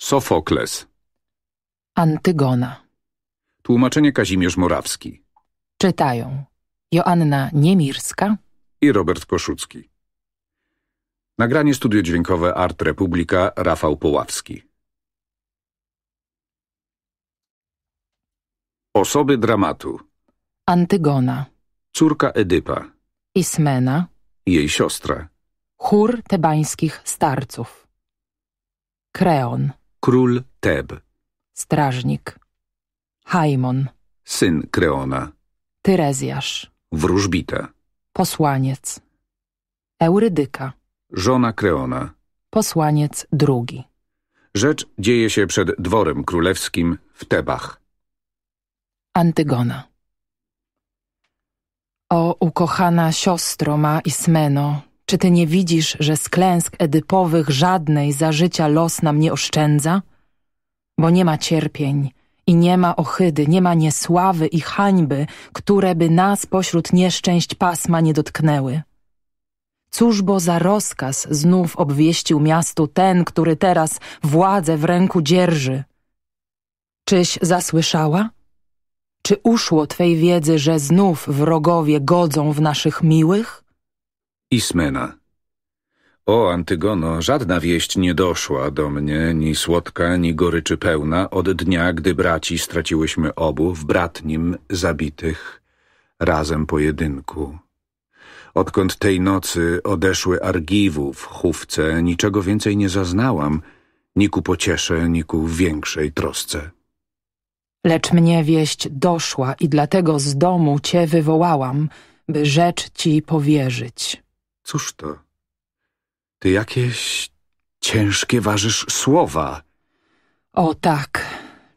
Sofokles. Antygona. Tłumaczenie Kazimierz Morawski. Czytają Joanna Niemirska i Robert Koszucki. Nagranie studio dźwiękowe Art Republika Rafał Poławski. Osoby dramatu. Antygona. Córka Edypa. Ismena. Jej siostra. Chór tebańskich starców. Kreon. Król Teb. Strażnik. Hajmon. Syn Kreona. Tyrezjasz. Wróżbita. Posłaniec. Eurydyka. Żona Kreona. Posłaniec drugi. Rzecz dzieje się przed dworem królewskim w Tebach. Antygona. O ukochana siostro ma Ismeno, czy ty nie widzisz, że z klęsk edypowych żadnej za życia los nam nie oszczędza? Bo nie ma cierpień i nie ma ohydy, nie ma niesławy i hańby, które by nas pośród nieszczęść pasma nie dotknęły. Cóż bo za rozkaz znów obwieścił miastu ten, który teraz władzę w ręku dzierży? Czyś zasłyszała? Czy uszło twej wiedzy, że znów wrogowie godzą w naszych miłych? Ismena. O, Antygono, żadna wieść nie doszła do mnie, ni słodka, ni goryczy pełna, od dnia, gdy braci straciłyśmy obu w bratnim zabitych razem pojedynku. Odkąd tej nocy odeszły Argiwu w chówce, niczego więcej nie zaznałam, ni ku pociesze, ni ku większej trosce. Lecz mnie wieść doszła i dlatego z domu cię wywołałam, by rzecz ci powierzyć. Cóż to? Ty jakieś ciężkie ważysz słowa. O tak,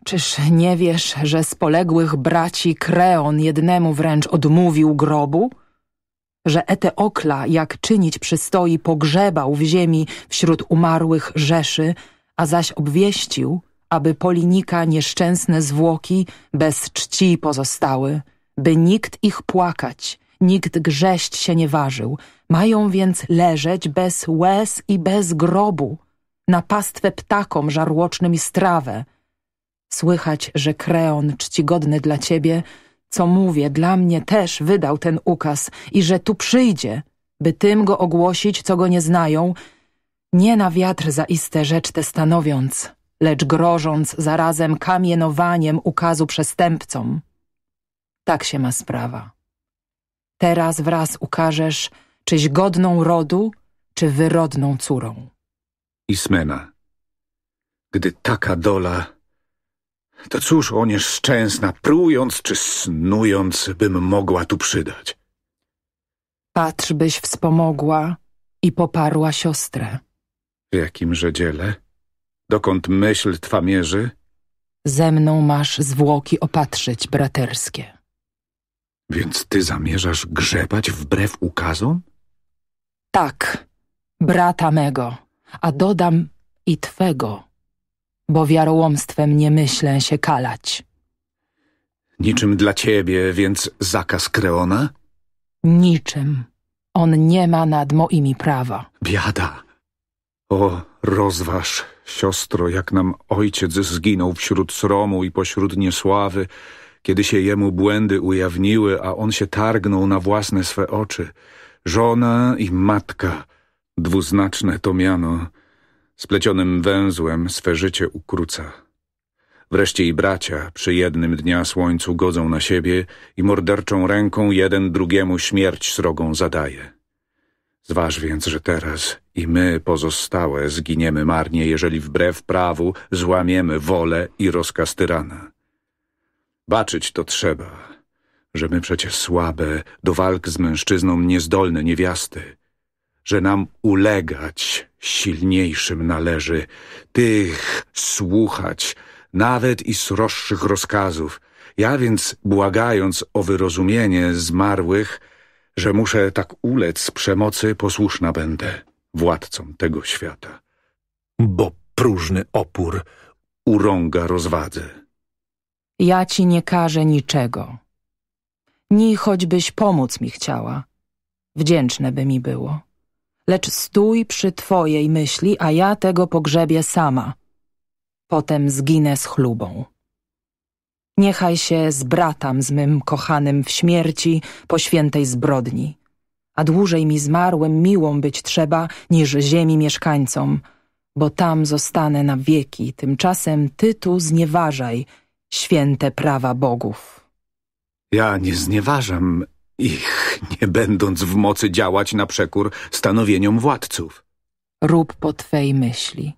czyż nie wiesz, że z poległych braci Kreon jednemu wręcz odmówił grobu? Że Eteokla, jak czynić przystoi, pogrzebał w ziemi wśród umarłych rzeszy, a zaś obwieścił, aby Polinika nieszczęsne zwłoki bez czci pozostały, by nikt ich płakać nikt grześć się nie ważył. Mają więc leżeć bez łez i bez grobu, na pastwę ptakom żarłocznym i strawę. Słychać, że Kreon czcigodny dla ciebie, co mówię, dla mnie też wydał ten ukaz i że tu przyjdzie, by tym go ogłosić, co go nie znają, nie na wiatr zaiste rzecz te stanowiąc, lecz grożąc zarazem kamienowaniem ukazu przestępcom. Tak się ma sprawa. Teraz wraz ukażesz, czyś godną rodu, czy wyrodną córą. Ismena, gdy taka dola, to cóż o szczęsna, prując czy snując, bym mogła tu przydać? Patrz, byś wspomogła i poparła siostrę. W jakimże dziele? Dokąd myśl twa mierzy? Ze mną masz zwłoki opatrzyć braterskie. Więc ty zamierzasz grzebać wbrew ukazom? Tak, brata mego, a dodam i twego, bo wiarołomstwem nie myślę się kalać. Niczym dla ciebie, więc zakaz Kreona? Niczym. On nie ma nad moimi prawa. Biada. O, rozważ, siostro, jak nam ojciec zginął wśród sromu i pośród niesławy, kiedy się jemu błędy ujawniły, a on się targnął na własne swe oczy. Żona i matka, dwuznaczne to miano, splecionym węzłem swe życie ukróca. Wreszcie i bracia przy jednym dnia słońcu godzą na siebie i morderczą ręką jeden drugiemu śmierć srogą zadaje. Zważ więc, że teraz i my pozostałe zginiemy marnie, jeżeli wbrew prawu złamiemy wolę i rozkaz tyrana. Baczyć to trzeba, że my przecie słabe, do walk z mężczyzną niezdolne niewiasty, że nam ulegać silniejszym należy, tych słuchać, nawet i sroższych rozkazów. Ja więc, błagając o wyrozumienie zmarłych, że muszę tak ulec przemocy, posłuszna będę władcom tego świata. Bo próżny opór urąga rozwadze ja ci nie każę niczego. Ni choćbyś pomóc mi chciała, wdzięczne by mi było. Lecz stój przy twojej myśli, a ja tego pogrzebię sama. Potem zginę z chlubą. Niechaj się zbratam z mym kochanym w śmierci po świętej zbrodni, a dłużej mi zmarłym miłą być trzeba niż ziemi mieszkańcom, bo tam zostanę na wieki, tymczasem ty tu znieważaj święte prawa bogów. Ja nie znieważam ich, nie będąc w mocy działać na przekór stanowieniom władców. Rób po twej myśli.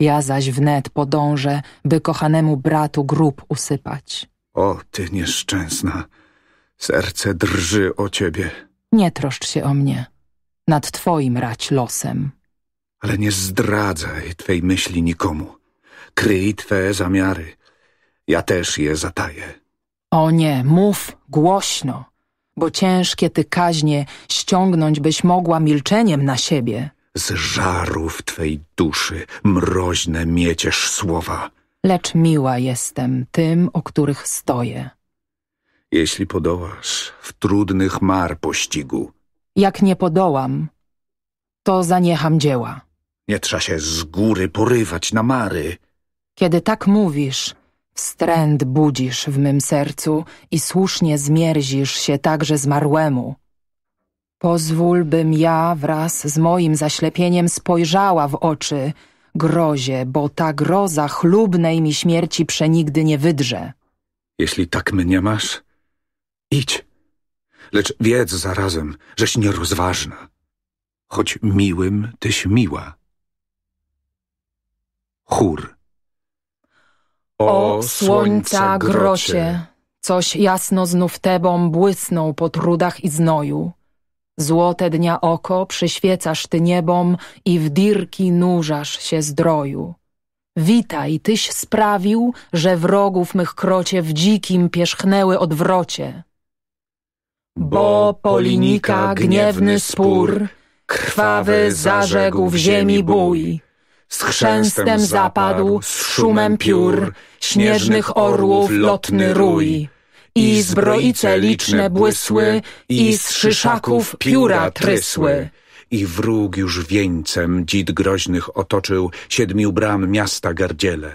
Ja zaś wnet podążę, by kochanemu bratu grób usypać. O, ty nieszczęsna, serce drży o ciebie. Nie troszcz się o mnie, nad twoim rać losem. Ale nie zdradzaj twej myśli nikomu. Kryj twe zamiary, ja też je zataję. O nie, mów głośno, bo ciężkie ty kaźnie ściągnąć byś mogła milczeniem na siebie. Z żarów twej duszy mroźne mieciesz słowa. Lecz miła jestem tym, o których stoję. Jeśli podołasz w trudnych mar pościgu. Jak nie podołam, to zaniecham dzieła. Nie trza się z góry porywać na mary. Kiedy tak mówisz, Wstręt budzisz w mym sercu i słusznie zmierzisz się także zmarłemu. Pozwól, bym ja wraz z moim zaślepieniem spojrzała w oczy grozie, bo ta groza chlubnej mi śmierci przenigdy nie wydrze. Jeśli tak mnie masz, idź. Lecz wiedz zarazem, żeś nierozważna. Choć miłym tyś miła. Chór. O słońca grocie, coś jasno znów Tebą błysnął po trudach i znoju. Złote dnia oko przyświecasz Ty niebom i w dirki nurzasz się zdroju. Witaj, Tyś sprawił, że wrogów mych krocie w dzikim pierzchnęły odwrocie. Bo polinika gniewny spór, krwawy zarzegł w ziemi bój z chrzęstem zapadł, z szumem piór, śnieżnych orłów lotny rój. I zbroice liczne błysły, i z szyszaków pióra trysły. I wróg już wieńcem dzid groźnych otoczył siedmiu bram miasta gardziele.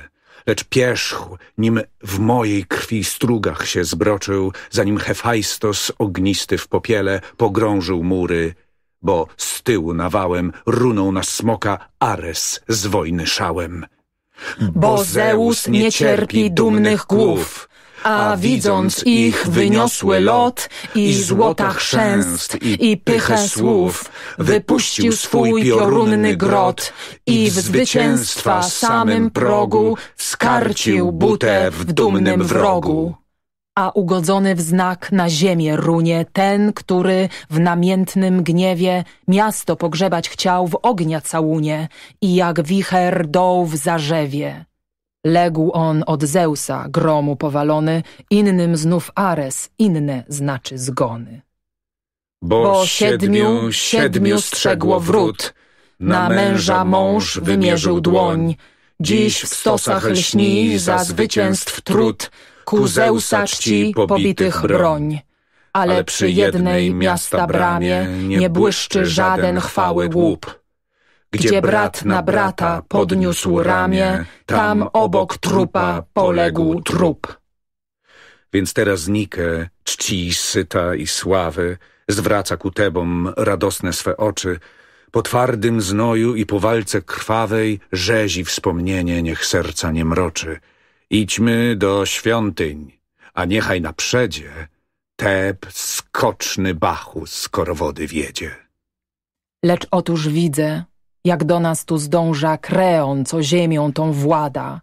Lecz pierzchł, nim w mojej krwi strugach się zbroczył, zanim Hefajstos ognisty w popiele pogrążył mury bo z tyłu nawałem runął na smoka Ares z wojny szałem. Bo Zeus nie cierpi dumnych głów, a widząc ich wyniosły lot i złota chrzęst i pychę słów, wypuścił swój piorunny grot i w zwycięstwa samym progu skarcił butę w dumnym wrogu a ugodzony w znak na ziemię runie ten, który w namiętnym gniewie miasto pogrzebać chciał w ognia całunie i jak wicher doł w zarzewie. Legł on od Zeusa, gromu powalony, innym znów Ares, inne znaczy zgony. Bo, Bo siedmiu, siedmiu strzegło wrót, na męża mąż wymierzył dłoń, dziś w stosach lśni za zwycięstw trud, ku Zeusa czci pobitych broń. Ale przy jednej miasta bramie nie błyszczy żaden chwały łup. Gdzie brat na brata podniósł ramię, tam obok trupa poległ trup. Więc teraz Nike, czci syta i sławy, zwraca ku Tebom radosne swe oczy, po twardym znoju i po walce krwawej rzezi wspomnienie, niech serca nie mroczy. Idźmy do świątyń, a niechaj naprzedzie Teb skoczny Bachu, skoro wody wiedzie. Lecz otóż widzę, jak do nas tu zdąża Kreon, co ziemią tą włada.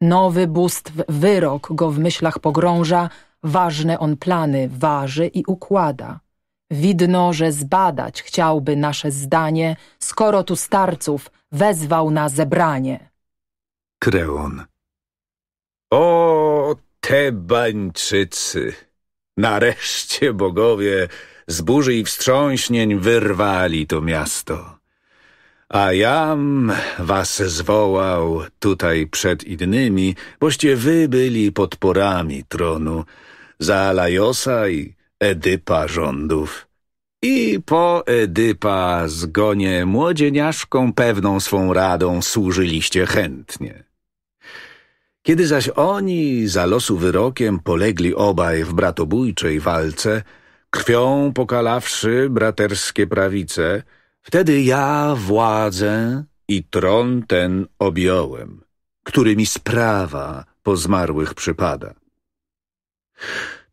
Nowy bóstw wyrok go w myślach pogrąża, ważne on plany waży i układa. Widno, że zbadać chciałby nasze zdanie, skoro tu starców wezwał na zebranie. Kreon o, Tebańczycy! Nareszcie bogowie z burzy i wstrząśnień wyrwali to miasto. A jam was zwołał tutaj przed innymi, boście wy byli podporami tronu, za Lajosa i Edypa rządów. I po Edypa zgonie młodzieniaszką pewną swą radą służyliście chętnie. Kiedy zaś oni za losu wyrokiem polegli obaj w bratobójczej walce, krwią pokalawszy braterskie prawice, wtedy ja władzę i tron ten objąłem, mi sprawa po zmarłych przypada.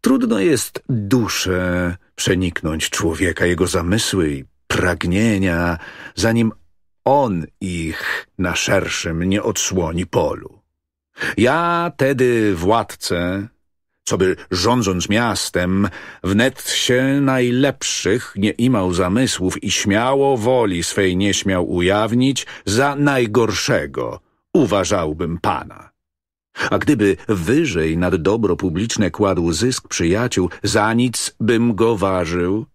Trudno jest duszę przeniknąć człowieka, jego zamysły i pragnienia, zanim on ich na szerszym nie odsłoni polu. Ja tedy władcę, co by rządząc miastem, wnet się najlepszych nie imał zamysłów i śmiało woli swej nie śmiał ujawnić, za najgorszego uważałbym pana. A gdyby wyżej nad dobro publiczne kładł zysk przyjaciół, za nic bym go ważył,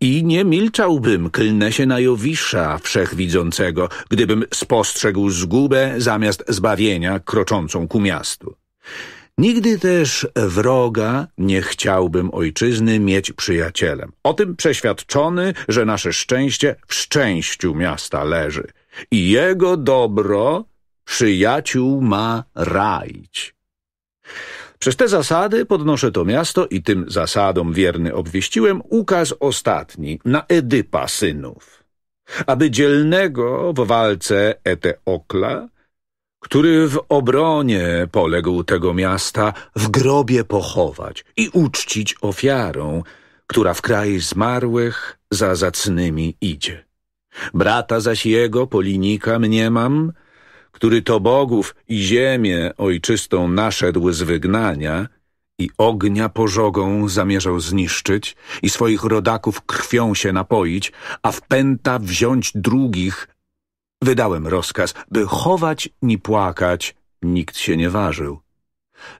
i nie milczałbym, klnę się na Jowisza wszechwidzącego, gdybym spostrzegł zgubę zamiast zbawienia kroczącą ku miastu. Nigdy też wroga nie chciałbym ojczyzny mieć przyjacielem. O tym przeświadczony, że nasze szczęście w szczęściu miasta leży. I jego dobro przyjaciół ma raić. Przez te zasady podnoszę to miasto i tym zasadom wierny obwieściłem ukaz ostatni na Edypa synów, aby dzielnego w walce Eteokla, który w obronie poległ tego miasta, w grobie pochować i uczcić ofiarą, która w kraj zmarłych za zacnymi idzie. Brata zaś jego, Polinika, mniemam, mam, który to bogów i ziemię ojczystą naszedł z wygnania i ognia pożogą zamierzał zniszczyć i swoich rodaków krwią się napoić, a w pęta wziąć drugich, wydałem rozkaz, by chować ni płakać nikt się nie ważył.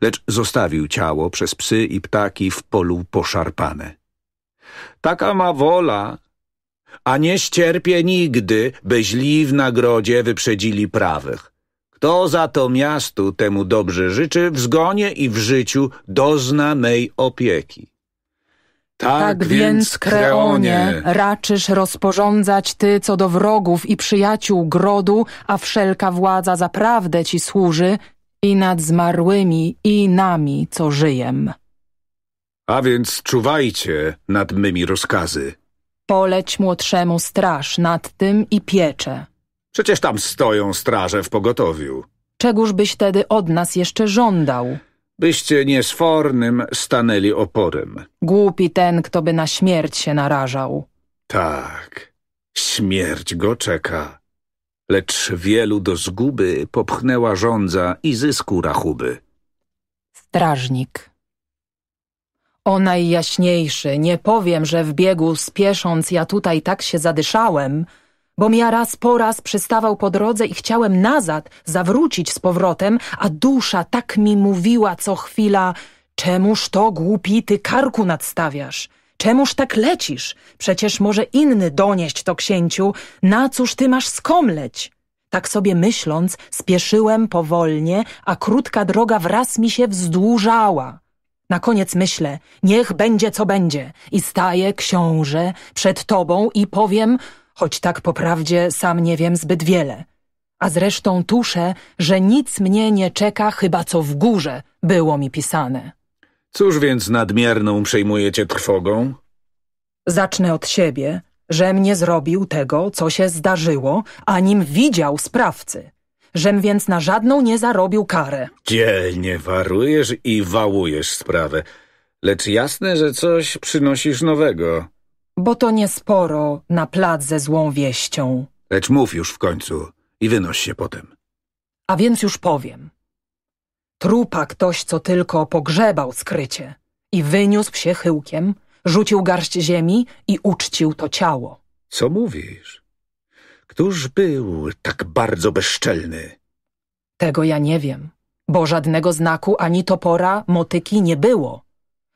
Lecz zostawił ciało przez psy i ptaki w polu poszarpane. Taka ma wola, a nie ścierpie nigdy, by źli w nagrodzie wyprzedzili prawych. Kto za to miastu temu dobrze życzy, w zgonie i w życiu dozna mej opieki. Tak, tak więc, Kreonie, raczysz rozporządzać Ty co do wrogów i przyjaciół grodu, a wszelka władza zaprawdę Ci służy i nad zmarłymi i nami, co żyjem. A więc czuwajcie nad mymi rozkazy. Poleć młodszemu straż nad tym i piecze. Przecież tam stoją straże w pogotowiu. Czegóż byś tedy od nas jeszcze żądał? Byście niesfornym stanęli oporem. Głupi ten, kto by na śmierć się narażał. Tak, śmierć go czeka. Lecz wielu do zguby popchnęła żądza i zysku rachuby. Strażnik o najjaśniejszy, nie powiem, że w biegu spiesząc ja tutaj tak się zadyszałem, bom ja raz po raz przystawał po drodze i chciałem nazad zawrócić z powrotem, a dusza tak mi mówiła co chwila, czemuż to głupi ty karku nadstawiasz? Czemuż tak lecisz? Przecież może inny donieść to księciu, na cóż ty masz skomleć? Tak sobie myśląc, spieszyłem powolnie, a krótka droga wraz mi się wzdłużała. Na koniec myślę, niech będzie co będzie i staję, książę, przed tobą i powiem, choć tak po prawdzie sam nie wiem zbyt wiele. A zresztą tuszę, że nic mnie nie czeka, chyba co w górze było mi pisane. Cóż więc nadmierną przejmujecie trwogą? Zacznę od siebie, że mnie zrobił tego, co się zdarzyło, a nim widział sprawcy żem więc na żadną nie zarobił karę. Dzielnie warujesz i wałujesz sprawę, lecz jasne, że coś przynosisz nowego. Bo to nie sporo na plac ze złą wieścią. Lecz mów już w końcu i wynoś się potem. A więc już powiem. Trupa ktoś, co tylko pogrzebał skrycie i wyniósł się chyłkiem, rzucił garść ziemi i uczcił to ciało. Co mówisz? Któż był tak bardzo bezczelny? Tego ja nie wiem, bo żadnego znaku ani topora, motyki nie było.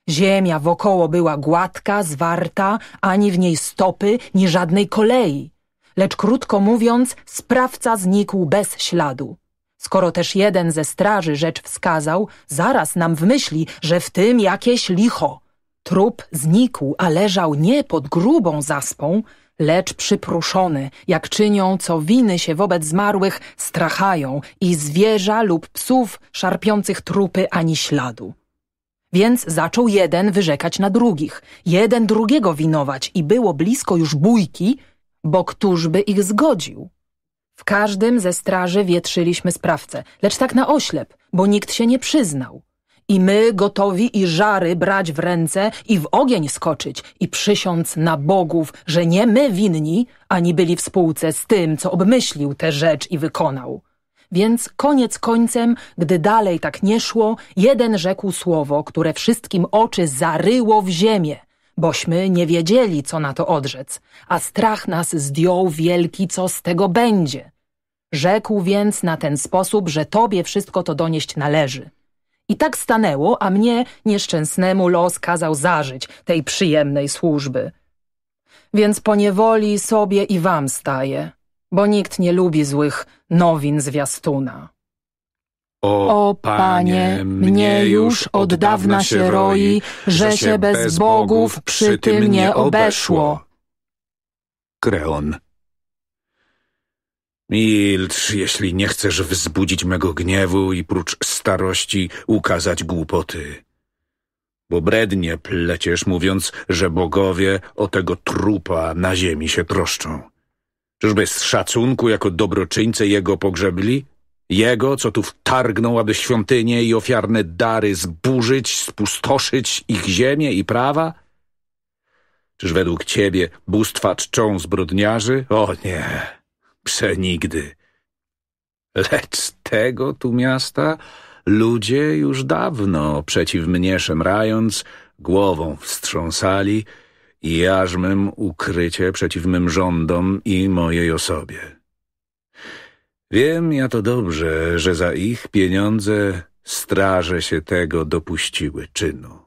Ziemia wokoło była gładka, zwarta, ani w niej stopy, ni żadnej kolei. Lecz krótko mówiąc, sprawca znikł bez śladu. Skoro też jeden ze straży rzecz wskazał, zaraz nam w myśli, że w tym jakieś licho. Trup znikł, a leżał nie pod grubą zaspą, lecz przypruszony, jak czynią, co winy się wobec zmarłych strachają i zwierza lub psów szarpiących trupy ani śladu. Więc zaczął jeden wyrzekać na drugich, jeden drugiego winować i było blisko już bójki, bo któż by ich zgodził? W każdym ze straży wietrzyliśmy sprawcę, lecz tak na oślep, bo nikt się nie przyznał. I my gotowi i żary brać w ręce i w ogień skoczyć i przysiąc na bogów, że nie my winni, ani byli w spółce z tym, co obmyślił tę rzecz i wykonał. Więc koniec końcem, gdy dalej tak nie szło, jeden rzekł słowo, które wszystkim oczy zaryło w ziemię, bośmy nie wiedzieli, co na to odrzec, a strach nas zdjął wielki, co z tego będzie. Rzekł więc na ten sposób, że tobie wszystko to donieść należy. I tak stanęło, a mnie, nieszczęsnemu, los kazał zażyć tej przyjemnej służby. Więc poniewoli sobie i wam staje, bo nikt nie lubi złych nowin zwiastuna. O, o Panie, mnie już od dawna się roi, że się bez bogów przy tym nie obeszło. Kreon Milcz, jeśli nie chcesz wzbudzić mego gniewu i prócz starości ukazać głupoty. Bo brednie pleciesz, mówiąc, że bogowie o tego trupa na ziemi się troszczą. Czyżby z szacunku jako dobroczyńcy jego pogrzebli? Jego, co tu wtargnął, aby świątynie i ofiarne dary zburzyć, spustoszyć ich ziemię i prawa? Czyż według ciebie bóstwa czczą zbrodniarzy? O nie! Przenigdy. Lecz tego tu miasta ludzie już dawno przeciw mnie szemrając, głową wstrząsali i jarzmem ukrycie przeciw mym rządom i mojej osobie. Wiem ja to dobrze, że za ich pieniądze straże się tego dopuściły czynu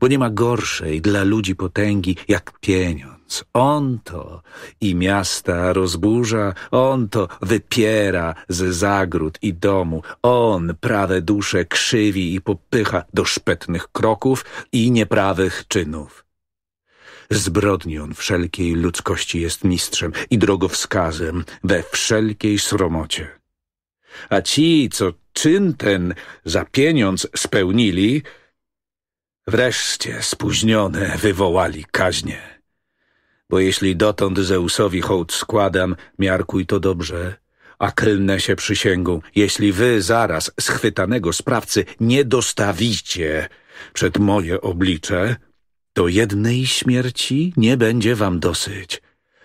bo nie ma gorszej dla ludzi potęgi jak pieniądz. On to i miasta rozburza, on to wypiera ze zagród i domu, on prawe dusze krzywi i popycha do szpetnych kroków i nieprawych czynów. Zbrodni on wszelkiej ludzkości jest mistrzem i drogowskazem we wszelkiej sromocie. A ci, co czyn ten za pieniądz spełnili, Wreszcie spóźnione wywołali kaźnie. Bo jeśli dotąd Zeusowi hołd składam, miarkuj to dobrze, a klnę się przysięgą, jeśli wy zaraz schwytanego sprawcy nie dostawicie przed moje oblicze, to jednej śmierci nie będzie wam dosyć,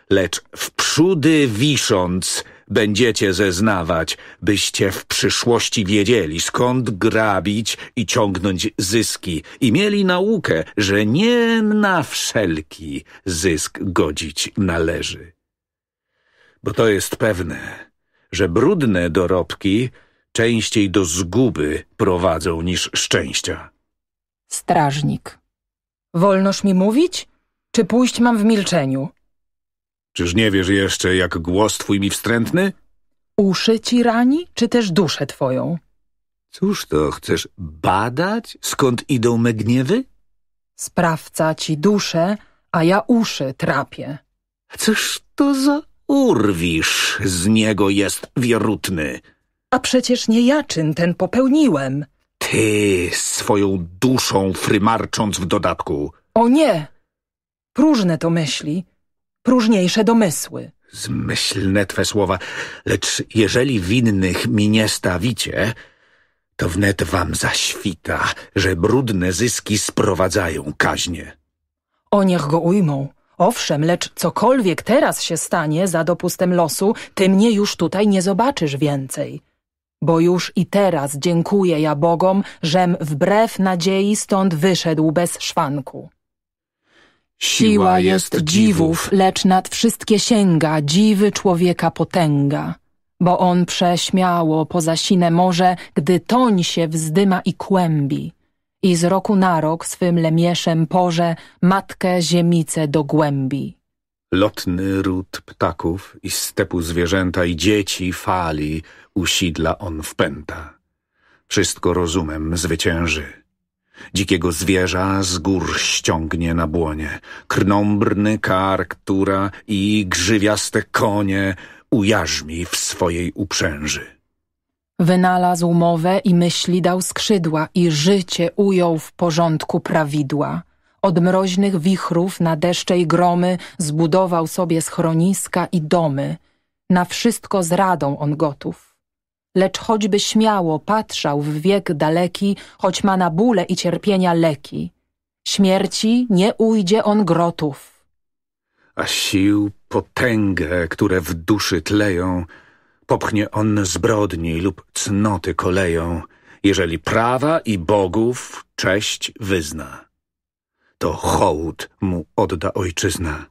lecz wprzódy wisząc – Będziecie zeznawać, byście w przyszłości wiedzieli, skąd grabić i ciągnąć zyski i mieli naukę, że nie na wszelki zysk godzić należy. Bo to jest pewne, że brudne dorobki częściej do zguby prowadzą niż szczęścia. Strażnik. Wolnoż mi mówić, czy pójść mam w milczeniu? Czyż nie wiesz jeszcze, jak głos twój mi wstrętny? Uszy ci rani, czy też duszę twoją? Cóż to, chcesz badać, skąd idą me gniewy? Sprawca ci duszę, a ja uszy trapię. Cóż to za urwisz z niego jest wierutny? A przecież nie ja czyn ten popełniłem. Ty swoją duszą frymarcząc w dodatku. O nie! Próżne to myśli próżniejsze domysły. Zmyślne twe słowa, lecz jeżeli winnych mi nie stawicie, to wnet wam zaświta, że brudne zyski sprowadzają kaźnie. O niech go ujmą. Owszem, lecz cokolwiek teraz się stanie za dopustem losu, ty mnie już tutaj nie zobaczysz więcej. Bo już i teraz dziękuję ja Bogom, żem wbrew nadziei stąd wyszedł bez szwanku. Siła jest dziwów, lecz nad wszystkie sięga dziwy człowieka potęga. Bo on prześmiało poza sine morze, gdy toń się wzdyma i kłębi. I z roku na rok swym lemieszem porze matkę ziemicę do głębi. Lotny ród ptaków i stepu zwierzęta i dzieci fali usidla on wpęta. Wszystko rozumem zwycięży Dzikiego zwierza z gór ściągnie na błonie. Krnąbrny kar, która i grzywiaste konie ujarzmi w swojej uprzęży. Wynalazł mowę i myśli dał skrzydła i życie ujął w porządku prawidła. Od mroźnych wichrów na deszcze i gromy zbudował sobie schroniska i domy. Na wszystko z radą on gotów lecz choćby śmiało patrzał w wiek daleki, choć ma na bóle i cierpienia leki. Śmierci nie ujdzie on grotów. A sił potęgę, które w duszy tleją, popchnie on zbrodni lub cnoty koleją, jeżeli prawa i bogów cześć wyzna. To hołd mu odda ojczyzna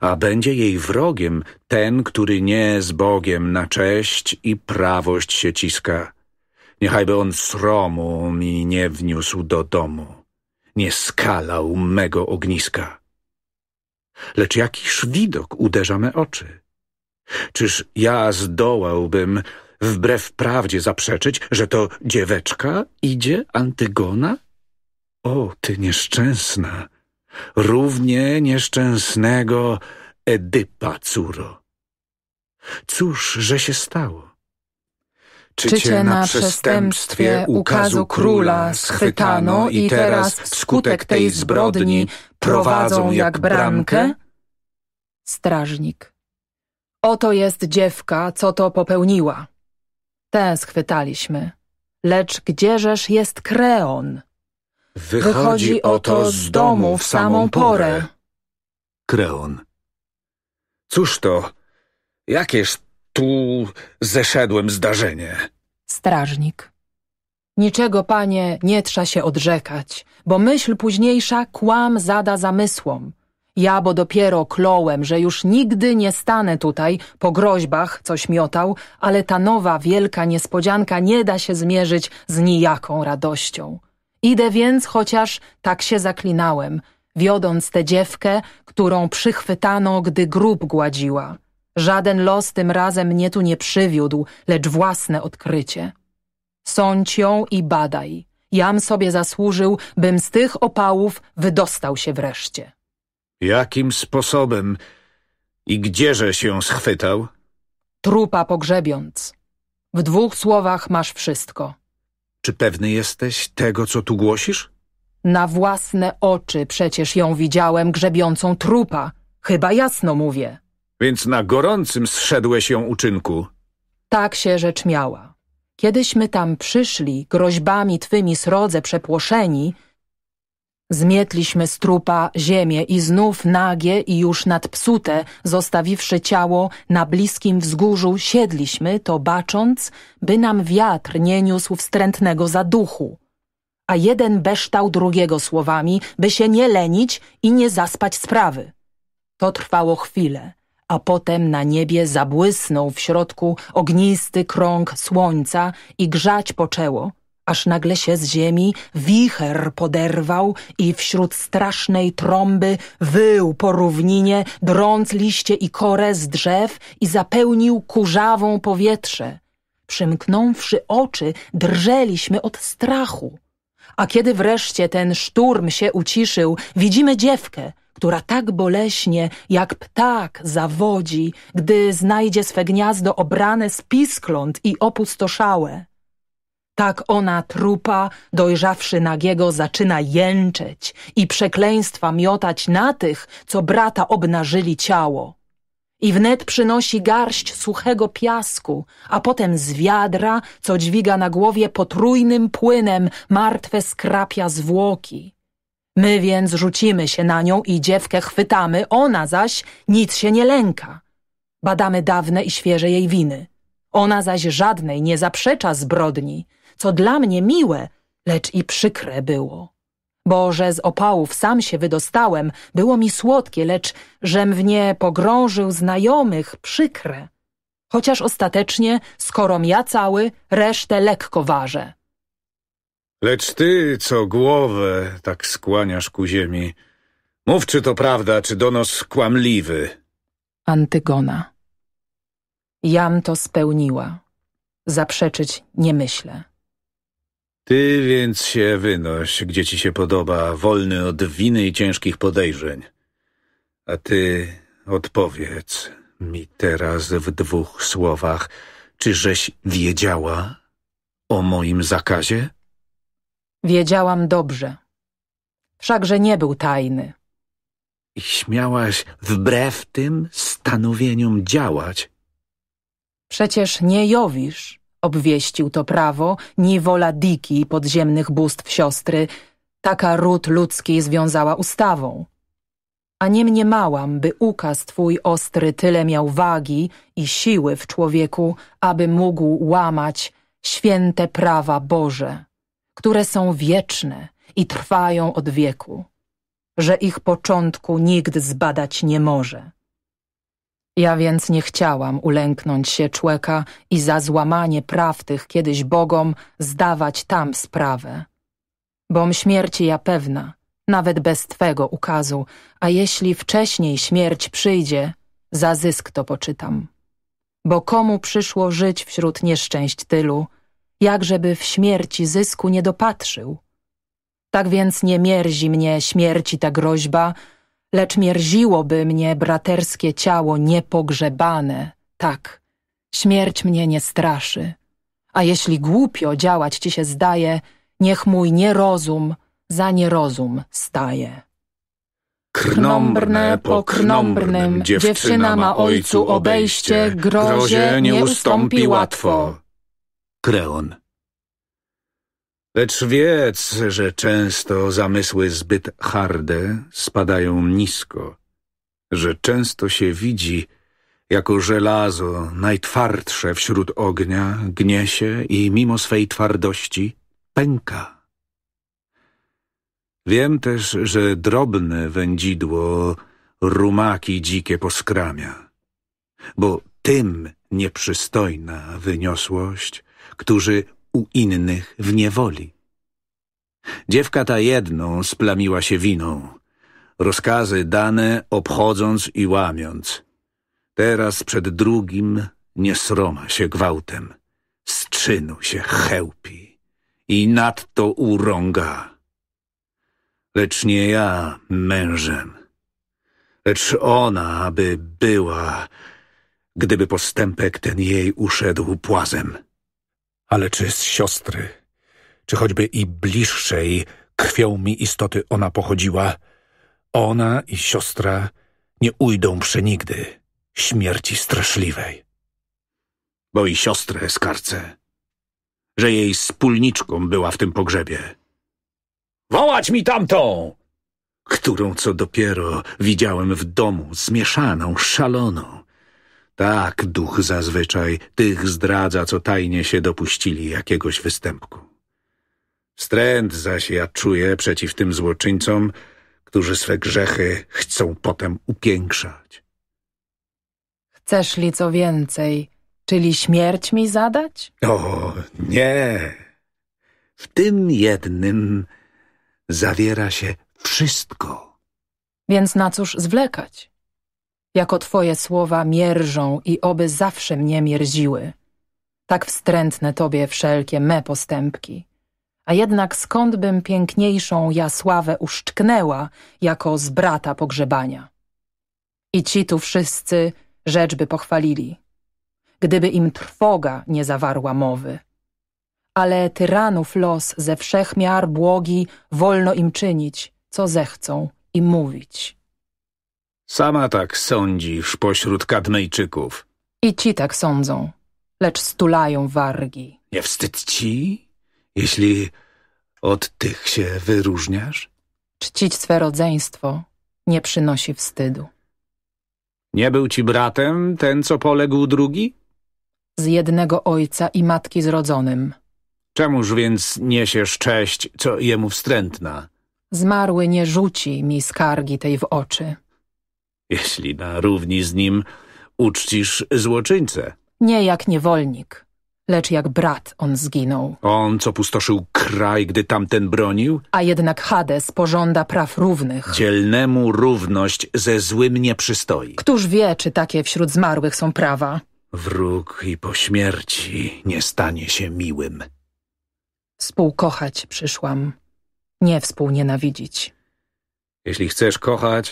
a będzie jej wrogiem ten, który nie z Bogiem na cześć i prawość się ciska. Niechajby on sromu mi nie wniósł do domu, nie skalał mego ogniska. Lecz jakiż widok uderza me oczy? Czyż ja zdołałbym wbrew prawdzie zaprzeczyć, że to dzieweczka idzie Antygona? O, ty nieszczęsna! równie nieszczęsnego Edypa Curo. Cóż, że się stało? Czy, Czy cię na przestępstwie ukazu króla schwytano i teraz wskutek tej zbrodni prowadzą jak bramkę? Strażnik. Oto jest dziewka, co to popełniła. Tę schwytaliśmy. Lecz gdzieżeż jest kreon? Wychodzi oto z domu w samą porę. Kreon. Cóż to? Jakież tu zeszedłem zdarzenie? Strażnik. Niczego, panie, nie trza się odrzekać, bo myśl późniejsza kłam zada zamysłom. Ja bo dopiero klołem, że już nigdy nie stanę tutaj, po groźbach coś miotał, ale ta nowa wielka niespodzianka nie da się zmierzyć z nijaką radością. Idę więc, chociaż tak się zaklinałem, wiodąc tę dziewkę, którą przychwytano, gdy grób gładziła. Żaden los tym razem mnie tu nie przywiódł, lecz własne odkrycie. Sądź ją i badaj. Jam sobie zasłużył, bym z tych opałów wydostał się wreszcie. Jakim sposobem i gdzieże się schwytał? Trupa pogrzebiąc. W dwóch słowach masz wszystko. Czy pewny jesteś tego, co tu głosisz? Na własne oczy przecież ją widziałem grzebiącą trupa. Chyba jasno mówię. Więc na gorącym zszedłeś ją uczynku. Tak się rzecz miała. Kiedyśmy tam przyszli, groźbami twymi srodze przepłoszeni, Zmietliśmy z trupa ziemię i znów nagie i już nadpsute, zostawiwszy ciało, na bliskim wzgórzu siedliśmy, to bacząc, by nam wiatr nie niósł wstrętnego zaduchu. A jeden beształ drugiego słowami, by się nie lenić i nie zaspać sprawy. To trwało chwilę, a potem na niebie zabłysnął w środku ognisty krąg słońca i grzać poczęło – aż nagle się z ziemi wicher poderwał i wśród strasznej trąby wył po równinie, drąc liście i korę z drzew i zapełnił kurzawą powietrze. Przymknąwszy oczy, drżeliśmy od strachu. A kiedy wreszcie ten szturm się uciszył, widzimy dziewkę, która tak boleśnie jak ptak zawodzi, gdy znajdzie swe gniazdo obrane z piskląt i opustoszałe. Tak ona trupa, dojrzawszy nagiego, zaczyna jęczeć i przekleństwa miotać na tych, co brata obnażyli ciało. I wnet przynosi garść suchego piasku, a potem z wiadra, co dźwiga na głowie potrójnym płynem, martwe skrapia zwłoki. My więc rzucimy się na nią i dziewkę chwytamy, ona zaś nic się nie lęka. Badamy dawne i świeże jej winy. Ona zaś żadnej nie zaprzecza zbrodni, co dla mnie miłe, lecz i przykre było. Bo że z opałów sam się wydostałem, było mi słodkie, lecz żem w nie pogrążył znajomych, przykre. Chociaż ostatecznie, skorom ja cały, resztę lekko ważę. Lecz ty, co głowę tak skłaniasz ku ziemi, mów czy to prawda, czy donos kłamliwy. Antygona. Jam to spełniła. Zaprzeczyć nie myślę. Ty więc się wynoś, gdzie ci się podoba, wolny od winy i ciężkich podejrzeń. A ty odpowiedz mi teraz w dwóch słowach, czyżeś wiedziała o moim zakazie? Wiedziałam dobrze. Wszakże nie był tajny. I śmiałaś wbrew tym stanowieniom działać? Przecież nie Jowisz Obwieścił to prawo, niewola diki podziemnych bóstw siostry, taka ród ludzki związała ustawą. A nie mniemałam, by ukaz twój ostry tyle miał wagi i siły w człowieku, aby mógł łamać święte prawa Boże, które są wieczne i trwają od wieku, że ich początku nikt zbadać nie może. Ja więc nie chciałam ulęknąć się człeka i za złamanie praw tych kiedyś Bogom zdawać tam sprawę. Bom śmierci ja pewna, nawet bez Twego ukazu, a jeśli wcześniej śmierć przyjdzie, za zysk to poczytam. Bo komu przyszło żyć wśród nieszczęść tylu, jakżeby w śmierci zysku nie dopatrzył? Tak więc nie mierzi mnie śmierci ta groźba, lecz mierziłoby mnie braterskie ciało niepogrzebane. Tak, śmierć mnie nie straszy. A jeśli głupio działać ci się zdaje, niech mój nierozum za nierozum staje. Krnąbrne po krnąbrnym dziewczyna ma ojcu obejście, grozie nie ustąpi łatwo. Kreon Lecz wiedz, że często zamysły zbyt harde spadają nisko, że często się widzi, jako żelazo najtwardsze wśród ognia, gnie się i mimo swej twardości pęka. Wiem też, że drobne wędzidło rumaki dzikie poskramia, bo tym nieprzystojna wyniosłość, którzy u innych w niewoli. Dziewka ta jedną splamiła się winą, rozkazy dane obchodząc i łamiąc. Teraz przed drugim nie sroma się gwałtem, z czynu się chełpi i nadto urąga. Lecz nie ja mężem, lecz ona by była, gdyby postępek ten jej uszedł płazem ale czy z siostry, czy choćby i bliższej krwią mi istoty ona pochodziła, ona i siostra nie ujdą przenigdy śmierci straszliwej. Bo i siostrę skarce, że jej wspólniczką była w tym pogrzebie. Wołać mi tamtą! Którą co dopiero widziałem w domu, zmieszaną, szaloną, tak duch zazwyczaj tych zdradza, co tajnie się dopuścili jakiegoś występku. Stręt zaś ja czuję przeciw tym złoczyńcom, którzy swe grzechy chcą potem upiększać. Chcesz li co więcej, czyli śmierć mi zadać? O, nie! W tym jednym zawiera się wszystko. Więc na cóż zwlekać? jako Twoje słowa mierzą i oby zawsze mnie mierziły. Tak wstrętne Tobie wszelkie me postępki. A jednak skąd bym piękniejszą ja sławę uszczknęła, jako z brata pogrzebania. I ci tu wszyscy rzecz by pochwalili, gdyby im trwoga nie zawarła mowy. Ale tyranów los ze wszech miar błogi wolno im czynić, co zechcą i mówić. Sama tak sądzisz pośród kadmejczyków. I ci tak sądzą, lecz stulają wargi. Nie wstyd ci, jeśli od tych się wyróżniasz? Czcić swe rodzeństwo nie przynosi wstydu. Nie był ci bratem ten, co poległ drugi? Z jednego ojca i matki zrodzonym. Czemuż więc niesiesz cześć, co jemu wstrętna? Zmarły nie rzuci mi skargi tej w oczy jeśli na równi z nim uczcisz złoczyńcę. Nie jak niewolnik, lecz jak brat on zginął. On, co pustoszył kraj, gdy tamten bronił? A jednak Hades pożąda praw równych. Dzielnemu równość ze złym nie przystoi. Któż wie, czy takie wśród zmarłych są prawa? Wróg i po śmierci nie stanie się miłym. Współkochać przyszłam, nie współnienawidzić. Jeśli chcesz kochać,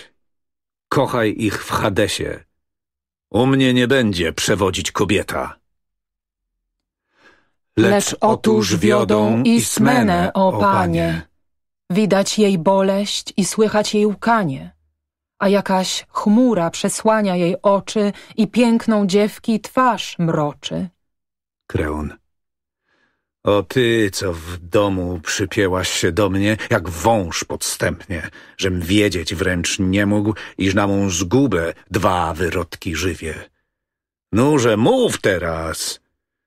kochaj ich w Hadesie. U mnie nie będzie przewodzić kobieta. Lecz otóż wiodą Ismenę, o Panie. Widać jej boleść i słychać jej łkanie, a jakaś chmura przesłania jej oczy i piękną dziewki twarz mroczy. Kreon. O ty, co w domu przypięłaś się do mnie, jak wąż podstępnie, żem wiedzieć wręcz nie mógł, iż na mą zgubę dwa wyrodki żywie. Nuże, no, mów teraz!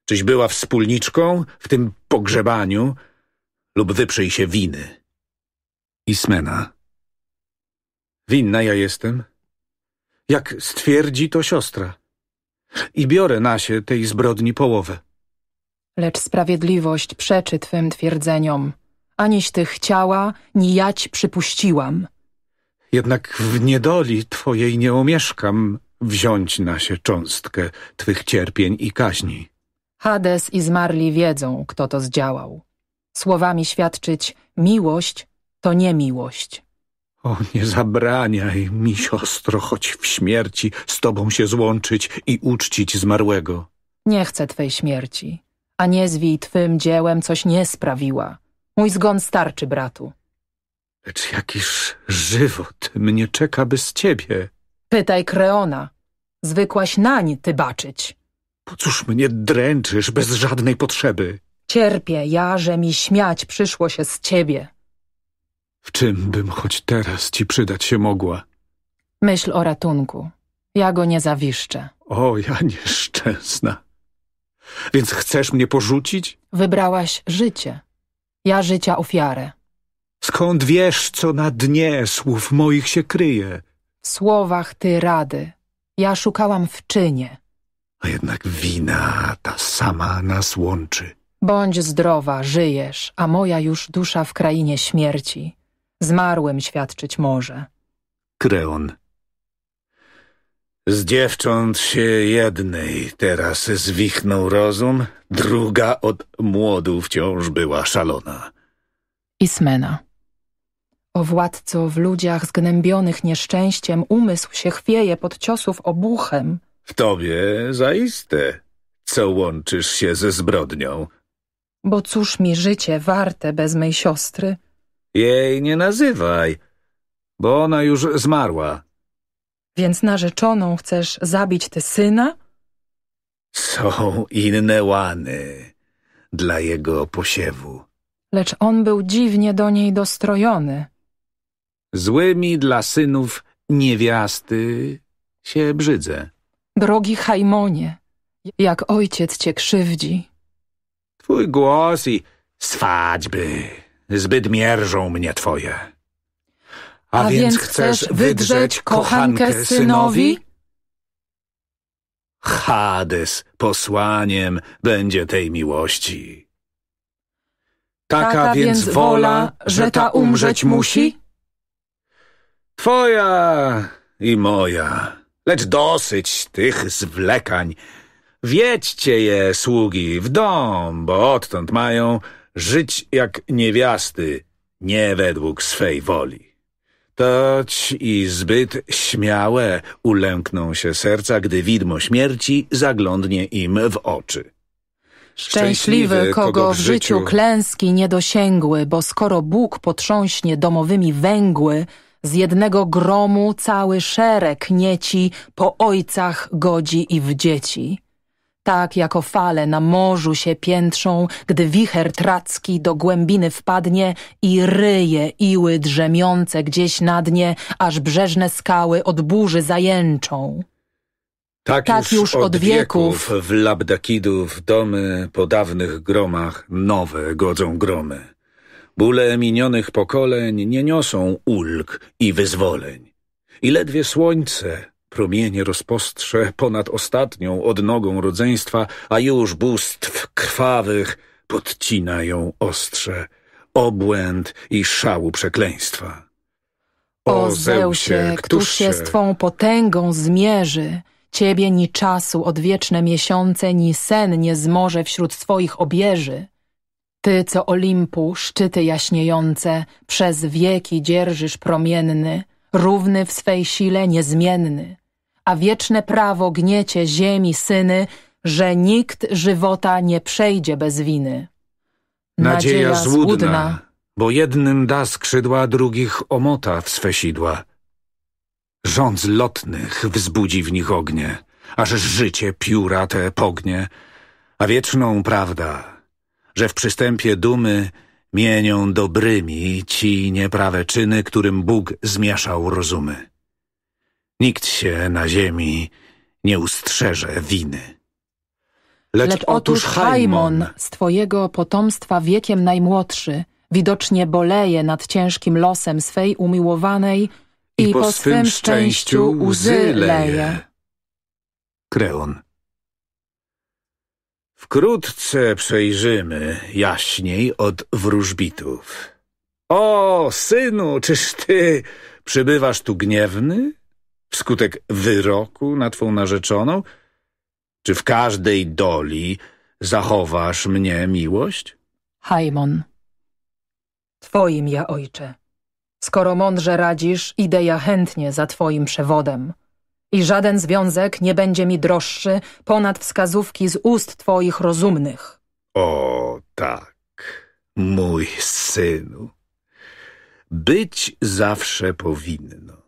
Czyś była wspólniczką w tym pogrzebaniu lub wyprzyj się winy? Ismena. Winna ja jestem. Jak stwierdzi to siostra. I biorę na się tej zbrodni połowę. Lecz sprawiedliwość przeczy Twym twierdzeniom. Aniś Ty chciała, ni jać przypuściłam. Jednak w niedoli Twojej nie omieszkam wziąć na się cząstkę Twych cierpień i kaźni. Hades i zmarli wiedzą, kto to zdziałał. Słowami świadczyć miłość to nie miłość. O, nie zabraniaj mi, siostro, choć w śmierci z tobą się złączyć i uczcić zmarłego. Nie chcę twej śmierci a nie zwij twym dziełem, coś nie sprawiła. Mój zgon starczy, bratu. Lecz jakiż żywot mnie czeka bez ciebie. Pytaj Kreona. Zwykłaś nań ty baczyć. Po cóż mnie dręczysz bez żadnej potrzeby? Cierpię ja, że mi śmiać przyszło się z ciebie. W czym bym choć teraz ci przydać się mogła? Myśl o ratunku. Ja go nie zawiszczę. O, ja nieszczęsna. Więc chcesz mnie porzucić? Wybrałaś życie. Ja życia ofiarę. Skąd wiesz, co na dnie słów moich się kryje? W słowach ty rady. Ja szukałam w czynie. A jednak wina ta sama nas łączy. Bądź zdrowa, żyjesz, a moja już dusza w krainie śmierci. Zmarłym świadczyć może. Kreon. Z dziewcząt się jednej teraz zwichnął rozum, druga od młodu wciąż była szalona. Ismena. O władco, w ludziach zgnębionych nieszczęściem umysł się chwieje pod ciosów obuchem. W tobie zaiste, co łączysz się ze zbrodnią. Bo cóż mi życie warte bez mej siostry? Jej nie nazywaj, bo ona już zmarła. Więc narzeczoną chcesz zabić ty syna? Są inne łany dla jego posiewu. Lecz on był dziwnie do niej dostrojony. Złymi dla synów niewiasty się brzydzę. Drogi Hajmonie, jak ojciec cię krzywdzi. Twój głos i swadźby zbyt mierzą mnie twoje. A, więc chcesz wydrzeć kochankę synowi? Hades posłaniem będzie tej miłości. Taka, Taka więc wola, że ta umrzeć musi? Twoja i moja, lecz dosyć tych zwlekań. Wiedźcie je, sługi, w dom, bo odtąd mają żyć jak niewiasty, nie według swej woli. Toć i zbyt śmiałe ulękną się serca, gdy widmo śmierci zaglądnie im w oczy. Szczęśliwy, kogo w życiu klęski nie dosięgły, bo skoro Bóg potrząśnie domowymi węgły, z jednego gromu cały szereg nieci po ojcach godzi i w dzieci. Tak jako fale na morzu się piętrzą, gdy wicher tracki do głębiny wpadnie i ryje iły drzemiące gdzieś na dnie, aż brzeżne skały od burzy zajęczą. Tak, tak już, już, od, od wieków, wieków w labdakidów domy po dawnych gromach nowe godzą gromy. Bóle minionych pokoleń nie niosą ulg i wyzwoleń. I ledwie słońce Promienie rozpostrze ponad ostatnią odnogą rodzeństwa, a już bóstw krwawych podcina ją ostrze, obłęd i szału przekleństwa. O Zeusie, któż się z Twą potęgą zmierzy, Ciebie ni czasu, odwieczne miesiące, ni sen nie zmoże wśród swoich obieży. Ty, co Olimpu, szczyty jaśniejące, przez wieki dzierżysz promienny, równy w swej sile, niezmienny a wieczne prawo gniecie ziemi syny, że nikt żywota nie przejdzie bez winy. Nadzieja, Nadzieja złudna, złudna, bo jednym da skrzydła, drugich omota w swe sidła. Rząd lotnych wzbudzi w nich ognie, aż życie pióra te pognie, a wieczną prawda, że w przystępie dumy mienią dobrymi ci nieprawe czyny, którym Bóg zmieszał rozumy. Nikt się na ziemi nie ustrzeże winy. Lecz, Lecz otóż Hajmon, z twojego potomstwa wiekiem najmłodszy, widocznie boleje nad ciężkim losem swej umiłowanej i, i po, po swym szczęściu łzy leje. Kreon. Wkrótce przejrzymy jaśniej od wróżbitów. O, synu, czyż ty przybywasz tu gniewny? wskutek wyroku na twą narzeczoną? Czy w każdej doli zachowasz mnie miłość? Hajmon. Twoim ja, ojcze. Skoro mądrze radzisz, idę ja chętnie za twoim przewodem. I żaden związek nie będzie mi droższy ponad wskazówki z ust twoich rozumnych. O tak, mój synu. Być zawsze powinno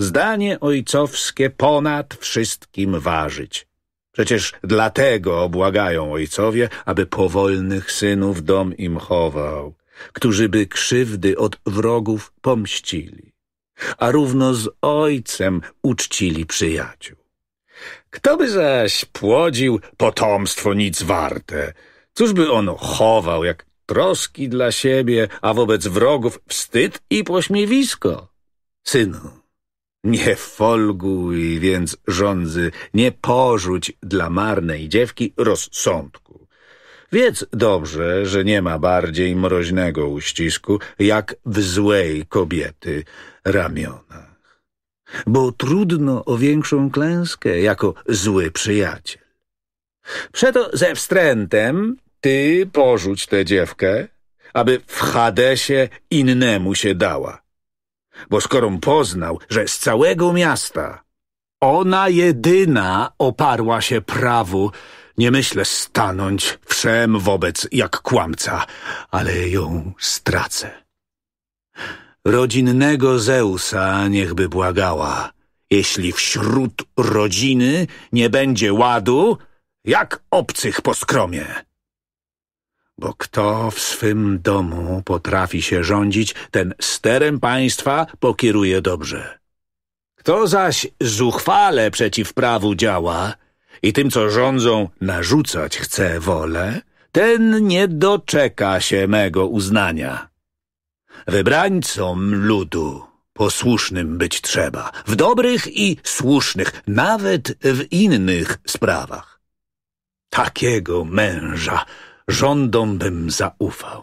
zdanie ojcowskie ponad wszystkim ważyć. Przecież dlatego obłagają ojcowie, aby powolnych synów dom im chował, którzy by krzywdy od wrogów pomścili, a równo z ojcem uczcili przyjaciół. Kto by zaś płodził potomstwo nic warte, cóż by ono chował jak troski dla siebie, a wobec wrogów wstyd i pośmiewisko? Synu, nie folguj więc rządzy, nie porzuć dla marnej dziewki rozsądku. Wiedz dobrze, że nie ma bardziej mroźnego uścisku, jak w złej kobiety ramionach. Bo trudno o większą klęskę, jako zły przyjaciel. Przeto ze wstrętem ty porzuć tę dziewkę, aby w Hadesie innemu się dała bo skorom poznał, że z całego miasta ona jedyna oparła się prawu, nie myślę stanąć wszem wobec jak kłamca, ale ją stracę. Rodzinnego Zeusa niechby błagała, jeśli wśród rodziny nie będzie ładu, jak obcych po skromie. Bo kto w swym domu potrafi się rządzić, ten sterem państwa pokieruje dobrze. Kto zaś zuchwale przeciw prawu działa i tym, co rządzą, narzucać chce wolę, ten nie doczeka się mego uznania. Wybrańcom ludu posłusznym być trzeba, w dobrych i słusznych, nawet w innych sprawach. Takiego męża Rządom bym zaufał.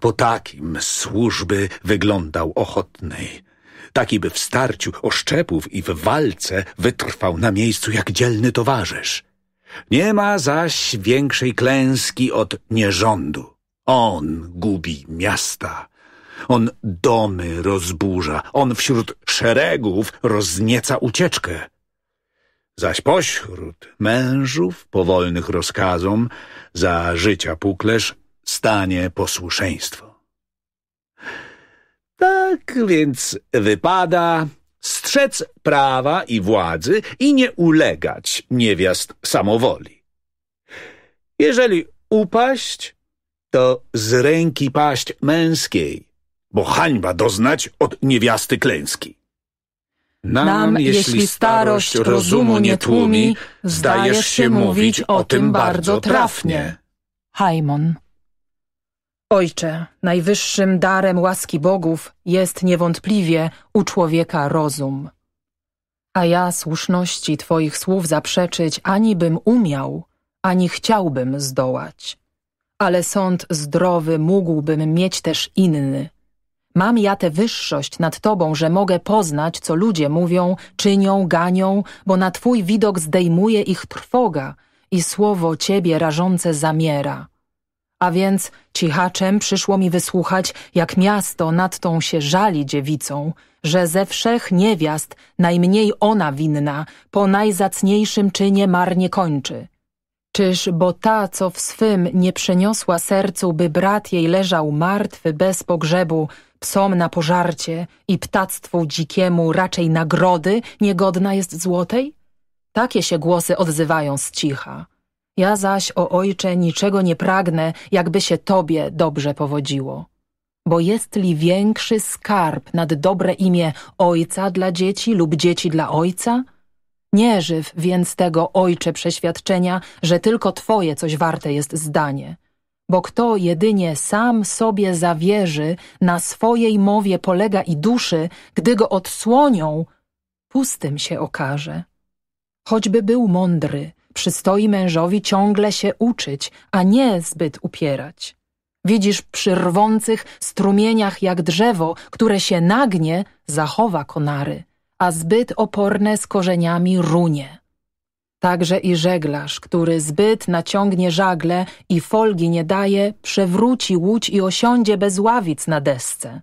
Po takim służby wyglądał ochotnej. Taki by w starciu oszczepów i w walce wytrwał na miejscu jak dzielny towarzysz. Nie ma zaś większej klęski od nierządu. On gubi miasta. On domy rozburza. On wśród szeregów roznieca ucieczkę. Zaś pośród mężów, powolnych rozkazom, za życia puklerz, stanie posłuszeństwo. Tak więc wypada strzec prawa i władzy i nie ulegać niewiast samowoli. Jeżeli upaść, to z ręki paść męskiej, bo hańba doznać od niewiasty klęski. Nam, jeśli starość rozumu nie tłumi, zdajesz się mówić o tym bardzo trafnie. Hajmon. Ojcze, najwyższym darem łaski bogów jest niewątpliwie u człowieka rozum. A ja słuszności Twoich słów zaprzeczyć ani bym umiał, ani chciałbym zdołać. Ale sąd zdrowy mógłbym mieć też inny, Mam ja tę wyższość nad Tobą, że mogę poznać, co ludzie mówią, czynią, ganią, bo na Twój widok zdejmuje ich trwoga i słowo Ciebie rażące zamiera. A więc cichaczem przyszło mi wysłuchać, jak miasto nad tą się żali dziewicą, że ze wszech niewiast najmniej ona winna, po najzacniejszym czynie marnie kończy. Czyż bo ta, co w swym nie przeniosła sercu, by brat jej leżał martwy bez pogrzebu, psom na pożarcie i ptactwu dzikiemu raczej nagrody niegodna jest złotej? Takie się głosy odzywają z cicha. Ja zaś, o ojcze, niczego nie pragnę, jakby się tobie dobrze powodziło. Bo jest li większy skarb nad dobre imię ojca dla dzieci lub dzieci dla ojca? Nie żyw więc tego, ojcze, przeświadczenia, że tylko twoje coś warte jest zdanie – bo kto jedynie sam sobie zawierzy, na swojej mowie polega i duszy, gdy go odsłonią, pustym się okaże. Choćby był mądry, przystoi mężowi ciągle się uczyć, a nie zbyt upierać. Widzisz przy rwących strumieniach jak drzewo, które się nagnie, zachowa konary, a zbyt oporne z korzeniami runie. Także i żeglarz, który zbyt naciągnie żagle i folgi nie daje, przewróci łódź i osiądzie bez ławic na desce.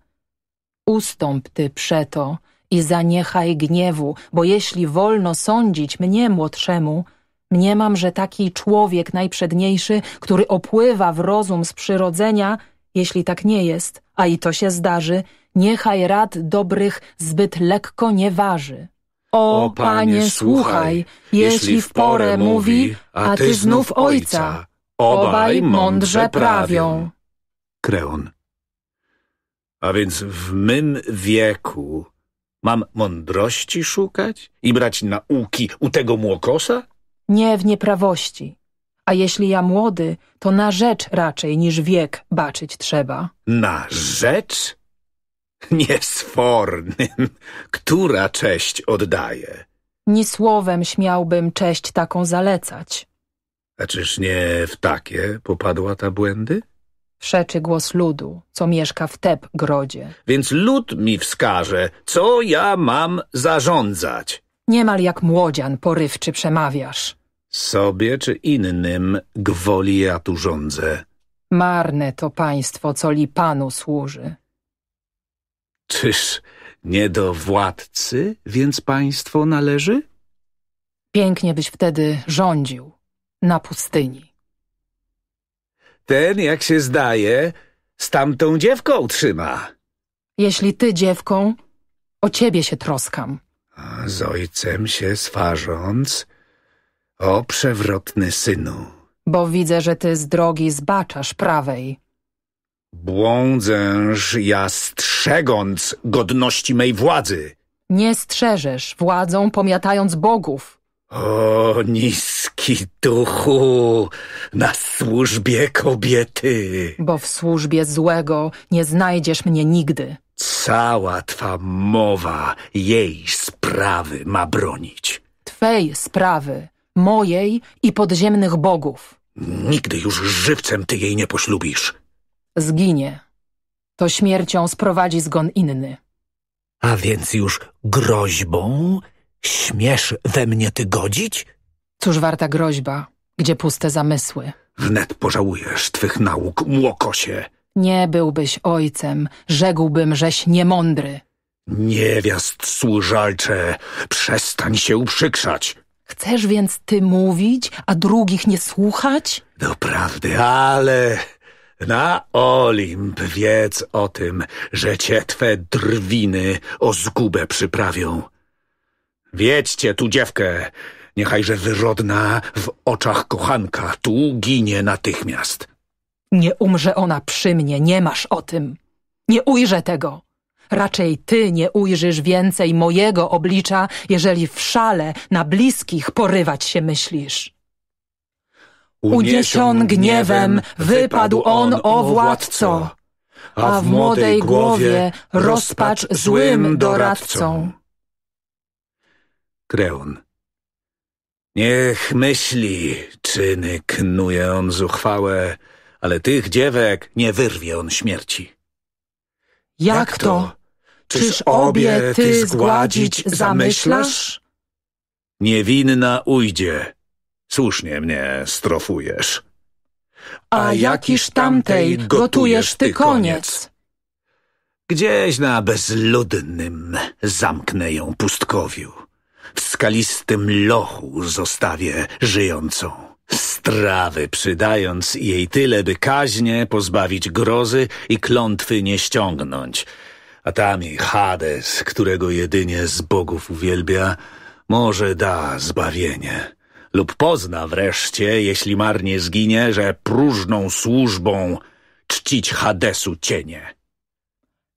Ustąp ty przeto i zaniechaj gniewu, bo jeśli wolno sądzić mnie młodszemu, mniemam, że taki człowiek najprzedniejszy, który opływa w rozum z przyrodzenia, jeśli tak nie jest, a i to się zdarzy, niechaj rad dobrych zbyt lekko nie waży. O, Panie, Panie, słuchaj, jeśli w porę mówi, a Ty znów Ojca, obaj mądrze prawią. Kreon. A więc w mym wieku mam mądrości szukać i brać nauki u tego młokosa? Nie w nieprawości. A jeśli ja młody, to na rzecz raczej niż wiek baczyć trzeba. Na rzecz? Niesfornym, która cześć oddaje? Ni słowem śmiałbym cześć taką zalecać. A czyż nie w takie popadła ta błędy? Przeczy głos ludu, co mieszka w teb grodzie. Więc lud mi wskaże, co ja mam zarządzać. Niemal jak młodzian porywczy przemawiasz. Sobie czy innym gwoli ja tu rządzę. Marne to państwo, co li panu służy. Czyż nie do władcy więc państwo należy? Pięknie byś wtedy rządził na pustyni. Ten, jak się zdaje, z tamtą dziewką trzyma. Jeśli ty dziewką, o ciebie się troskam. A z ojcem się swarząc, o przewrotny synu. Bo widzę, że ty z drogi zbaczasz prawej. Błądzęż ja strzegąc godności mej władzy. Nie strzeżesz władzą pomiatając bogów. O, niski duchu, na służbie kobiety. Bo w służbie złego nie znajdziesz mnie nigdy. Cała twa mowa jej sprawy ma bronić. Twej sprawy, mojej i podziemnych bogów. Nigdy już żywcem ty jej nie poślubisz zginie. To śmiercią sprowadzi zgon inny. A więc już groźbą? Śmiesz we mnie ty godzić? Cóż warta groźba, gdzie puste zamysły? Wnet pożałujesz twych nauk, młokosie. Nie byłbyś ojcem, rzekłbym, żeś niemądry. Niewiast służalcze, przestań się uprzykrzać. Chcesz więc ty mówić, a drugich nie słuchać? Doprawdy, ale na Olimp wiedz o tym, że cię twe drwiny o zgubę przyprawią. Wiedźcie tu dziewkę, niechajże wyrodna w oczach kochanka tu ginie natychmiast. Nie umrze ona przy mnie, nie masz o tym. Nie ujrzę tego. Raczej ty nie ujrzysz więcej mojego oblicza, jeżeli w szale na bliskich porywać się myślisz. Uniesion gniewem wypadł on o władco, a w młodej głowie rozpacz złym doradcą. Kreon. Niech myśli, czyny knuje on zuchwałe, ale tych dziewek nie wyrwie on śmierci. Jak to? Czyż obie ty zgładzić zamyślasz? Niewinna ujdzie, Słusznie mnie strofujesz. A jakiż tamtej gotujesz ty koniec? Gdzieś na bezludnym zamknę ją pustkowiu. W skalistym lochu zostawię żyjącą. Strawy przydając jej tyle, by kaźnie pozbawić grozy i klątwy nie ściągnąć. A tam jej Hades, którego jedynie z bogów uwielbia, może da zbawienie lub pozna wreszcie, jeśli marnie zginie, że próżną służbą czcić Hadesu cienie.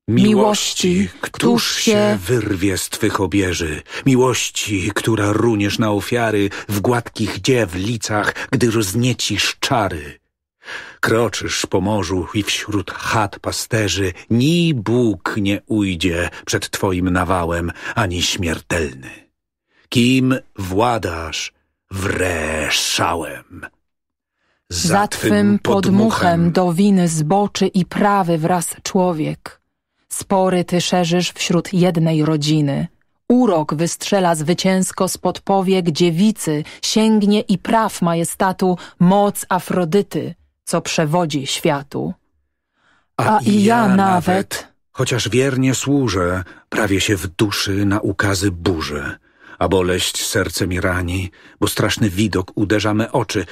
Miłości, któż się wyrwie z twych obieży, miłości, która runiesz na ofiary w gładkich dziewlicach, gdy rozniecisz czary. Kroczysz po morzu i wśród chat pasterzy, ni Bóg nie ujdzie przed twoim nawałem, ani śmiertelny. Kim władasz, wreszałem. Za, Za twym podmuchem do winy zboczy i prawy wraz człowiek. Spory ty szerzysz wśród jednej rodziny. Urok wystrzela zwycięsko spod powiek dziewicy, sięgnie i praw majestatu moc Afrodyty, co przewodzi światu. A, A i ja, ja nawet, chociaż wiernie służę, prawie się w duszy na ukazy burzę a boleść serce mi rani, bo straszny widok uderza me oczy.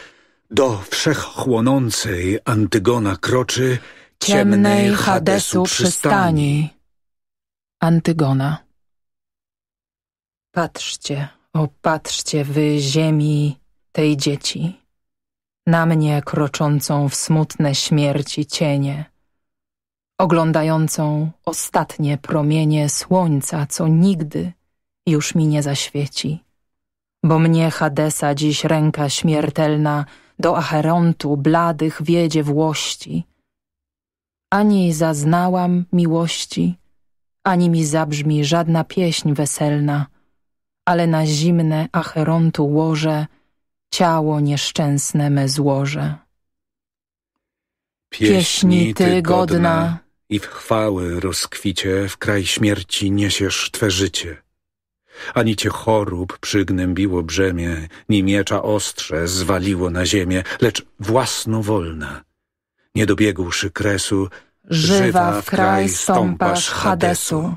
Do wszechchłonącej Antygona kroczy ciemnej Hadesu przystani. Antygona Patrzcie, o patrzcie wy ziemi tej dzieci, na mnie kroczącą w smutne śmierci cienie, oglądającą ostatnie promienie słońca, co nigdy już mi nie zaświeci. Bo mnie Hadesa dziś ręka śmiertelna do Acherontu bladych wiedzie włości. Ani zaznałam miłości, ani mi zabrzmi żadna pieśń weselna, ale na zimne Acherontu łoże ciało nieszczęsne me złoże. Pieśni ty godna i w chwały rozkwicie w kraj śmierci niesiesz Twe życie ani cię chorób przygnębiło brzemię, ni miecza ostrze zwaliło na ziemię, lecz własnowolna, nie dobiegłszy kresu, żywa, w kraj stąpasz Hadesu.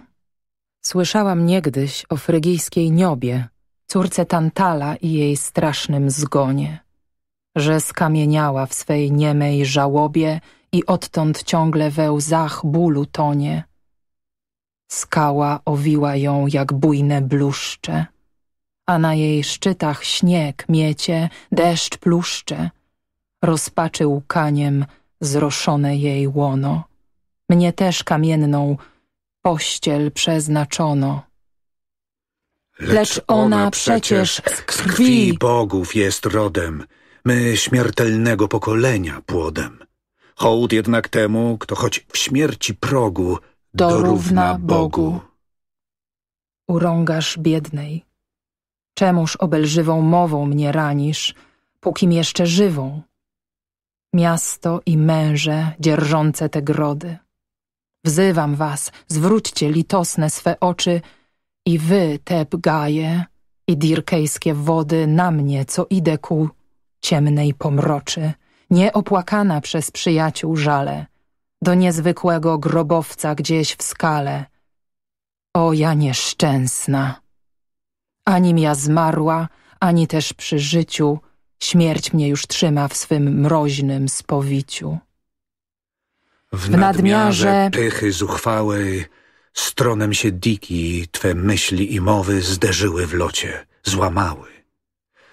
Słyszałam niegdyś o frygijskiej niobie, córce Tantala i jej strasznym zgonie, że skamieniała w swej niemej żałobie i odtąd ciągle we łzach bólu tonie. Skała owiła ją jak bujne bluszcze, a na jej szczytach śnieg miecie, deszcz pluszcze. Rozpaczy łkaniem zroszone jej łono. Mnie też kamienną pościel przeznaczono. Lecz, ona, ona przecież z krwi bogów jest rodem, my śmiertelnego pokolenia płodem. Hołd jednak temu, kto choć w śmierci progu dorówna Bogu. Urągasz biednej. Czemuż obelżywą mową mnie ranisz, pókim jeszcze żywą? Miasto i męże dzierżące te grody. Wzywam was, zwróćcie litosne swe oczy i wy te gaje i dirkejskie wody na mnie, co idę ku ciemnej pomroczy, nieopłakana przez przyjaciół żale, do niezwykłego grobowca gdzieś w skale. O ja nieszczęsna! Anim ja zmarła, ani też przy życiu, śmierć mnie już trzyma w swym mroźnym spowiciu. W nadmiarze pychy zuchwałej Stronem się diki Twe myśli i mowy zderzyły w locie, złamały.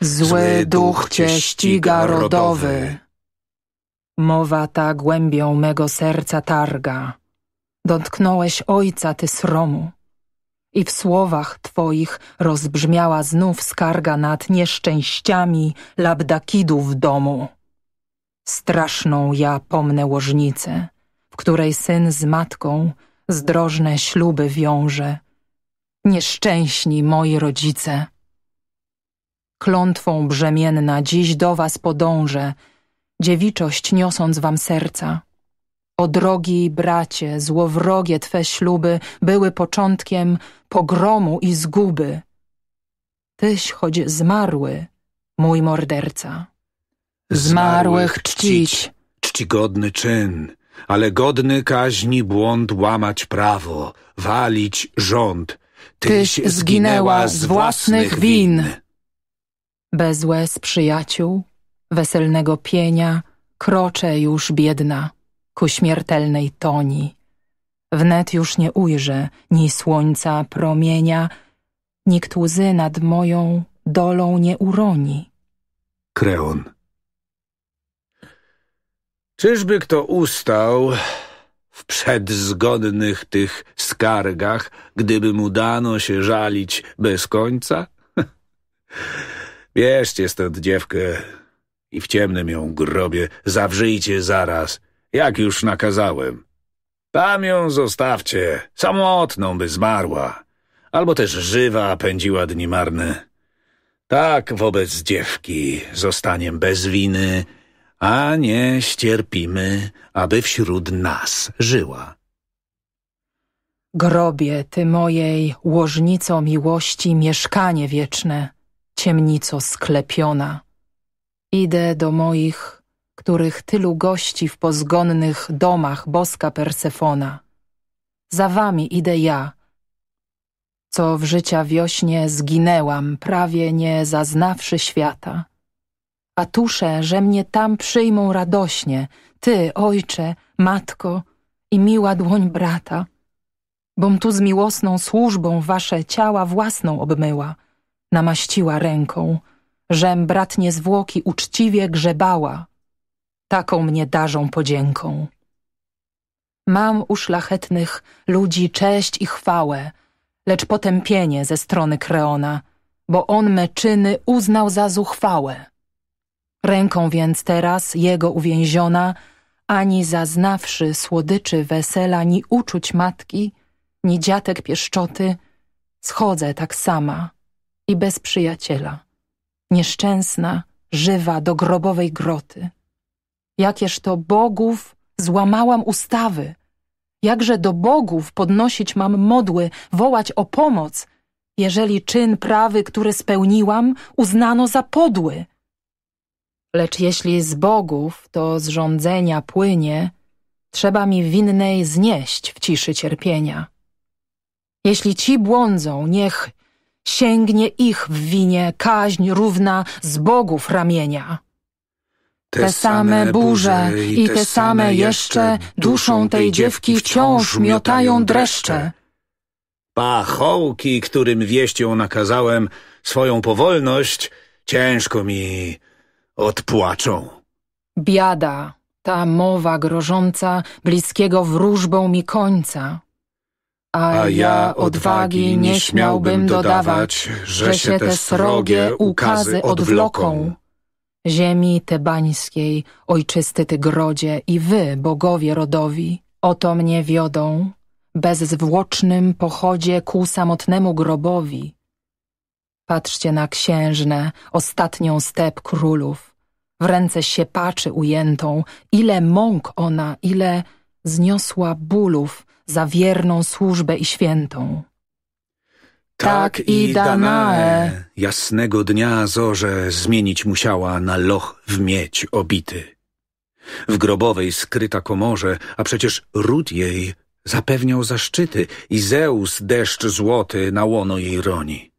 Zły, Zły duch Cię ściga rodowy, Mowa ta głębią mego serca targa. Dotknąłeś ojca ty sromu. I w słowach twoich rozbrzmiała znów skarga nad nieszczęściami labdakidów w domu. Straszną ja pomnę łożnicę, w której syn z matką zdrożne śluby wiąże. Nieszczęśni moi rodzice. Klątwą brzemienna dziś do was podążę, dziewiczość niosąc wam serca. O drogi bracie, złowrogie twe śluby były początkiem pogromu i zguby. Tyś, choć zmarły, mój morderca. Zmarłych czcić. Czcigodny czyn, ale godny kaźni błąd łamać prawo, walić rząd. Tyś, zginęła z własnych win. win. Bez łez przyjaciół, weselnego pienia, kroczę już biedna ku śmiertelnej toni. Wnet już nie ujrzę ni słońca promienia, nikt łzy nad moją dolą nie uroni. Kreon Czyżby kto ustał w przedzgodnych tych skargach, gdyby mu dano się żalić bez końca? Bierzcie stąd dziewkę, i w ciemnym ją grobie zawrzyjcie zaraz, jak już nakazałem. Tam ją zostawcie, samotną by zmarła, albo też żywa pędziła dni marne. Tak wobec dziewki zostaniem bez winy, a nie ścierpimy, aby wśród nas żyła. Grobie ty mojej, łożnico miłości, mieszkanie wieczne, ciemnico sklepiona. Idę do moich, których tylu gości w pozgonnych domach boska Persefona. Za wami idę ja, co w życia wiośnie zginęłam, prawie nie zaznawszy świata. A tusze, że mnie tam przyjmą radośnie, ty, ojcze, matko i miła dłoń brata, bom tu z miłosną służbą wasze ciała własną obmyła, namaściła ręką – żem bratnie zwłoki uczciwie grzebała. Taką mnie darzą podzięką. Mam u szlachetnych ludzi cześć i chwałę, lecz potępienie ze strony Kreona, bo on me czyny uznał za zuchwałe. Ręką więc teraz jego uwięziona, ani zaznawszy słodyczy wesela, ni uczuć matki, ni dziatek pieszczoty, schodzę tak sama i bez przyjaciela nieszczęsna, żywa do grobowej groty. Jakież to bogów złamałam ustawy, jakże do bogów podnosić mam modły, wołać o pomoc, jeżeli czyn prawy, który spełniłam, uznano za podły. Lecz jeśli z bogów to zrządzenia płynie, trzeba mi winnej znieść w ciszy cierpienia. Jeśli ci błądzą, niech sięgnie ich w winie kaźń równa z bogów ramienia. Te same burze i te same jeszcze duszą tej dziewki wciąż miotają dreszcze. Pachołki, którym wieścią nakazałem swoją powolność, ciężko mi odpłaczą. Biada, ta mowa grożąca, bliskiego wróżbą mi końca. A ja odwagi nie śmiałbym dodawać, że się te srogie ukazy odwloką. Ziemi tebańskiej, ojczysty tygrodzie grodzie i wy, bogowie rodowi, oto mnie wiodą, bezzwłocznym pochodzie ku samotnemu grobowi. Patrzcie na księżnę, ostatnią step królów, w ręce siepaczy ujętą, ile mąk ona, ile zniosła bólów, za wierną służbę i świętą. Tak, tak i Danae jasnego dnia zorze zmienić musiała na loch w miedź obity. W grobowej skryta komorze, a przecież ród jej zapewniał zaszczyty i Zeus deszcz złoty na łono jej roni.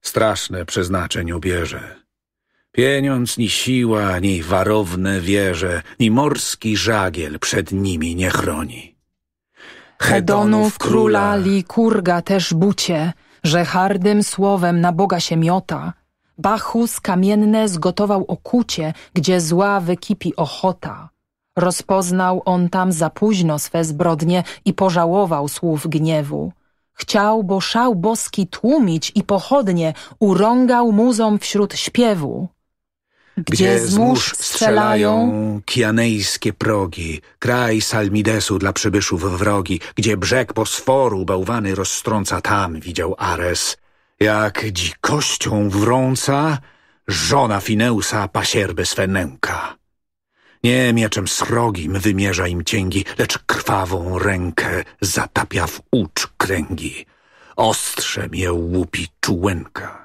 Straszne przeznaczeń obierze. Pieniądz ni siła, ni warowne wieże, ni morski żagiel przed nimi nie chroni. Hedonów króla Likurga też bucie, że hardym słowem na Boga się miota. Bachus kamienne zgotował okucie, gdzie zła wykipi ochota. Rozpoznał on tam za późno swe zbrodnie i pożałował słów gniewu. Chciał, bo szał boski tłumić i pochodnie urągał muzom wśród śpiewu gdzie z mórz strzelają kianejskie progi, kraj Salmidesu dla przybyszów wrogi, gdzie brzeg Bosforu bałwany rozstrąca, tam, widział Ares. Jak dzikością wrąca, żona Fineusa pasierby swe nęka. Nie mieczem srogim wymierza im cięgi, lecz krwawą rękę zatapia w ucz kręgi. Ostrzem je łupi czułenka.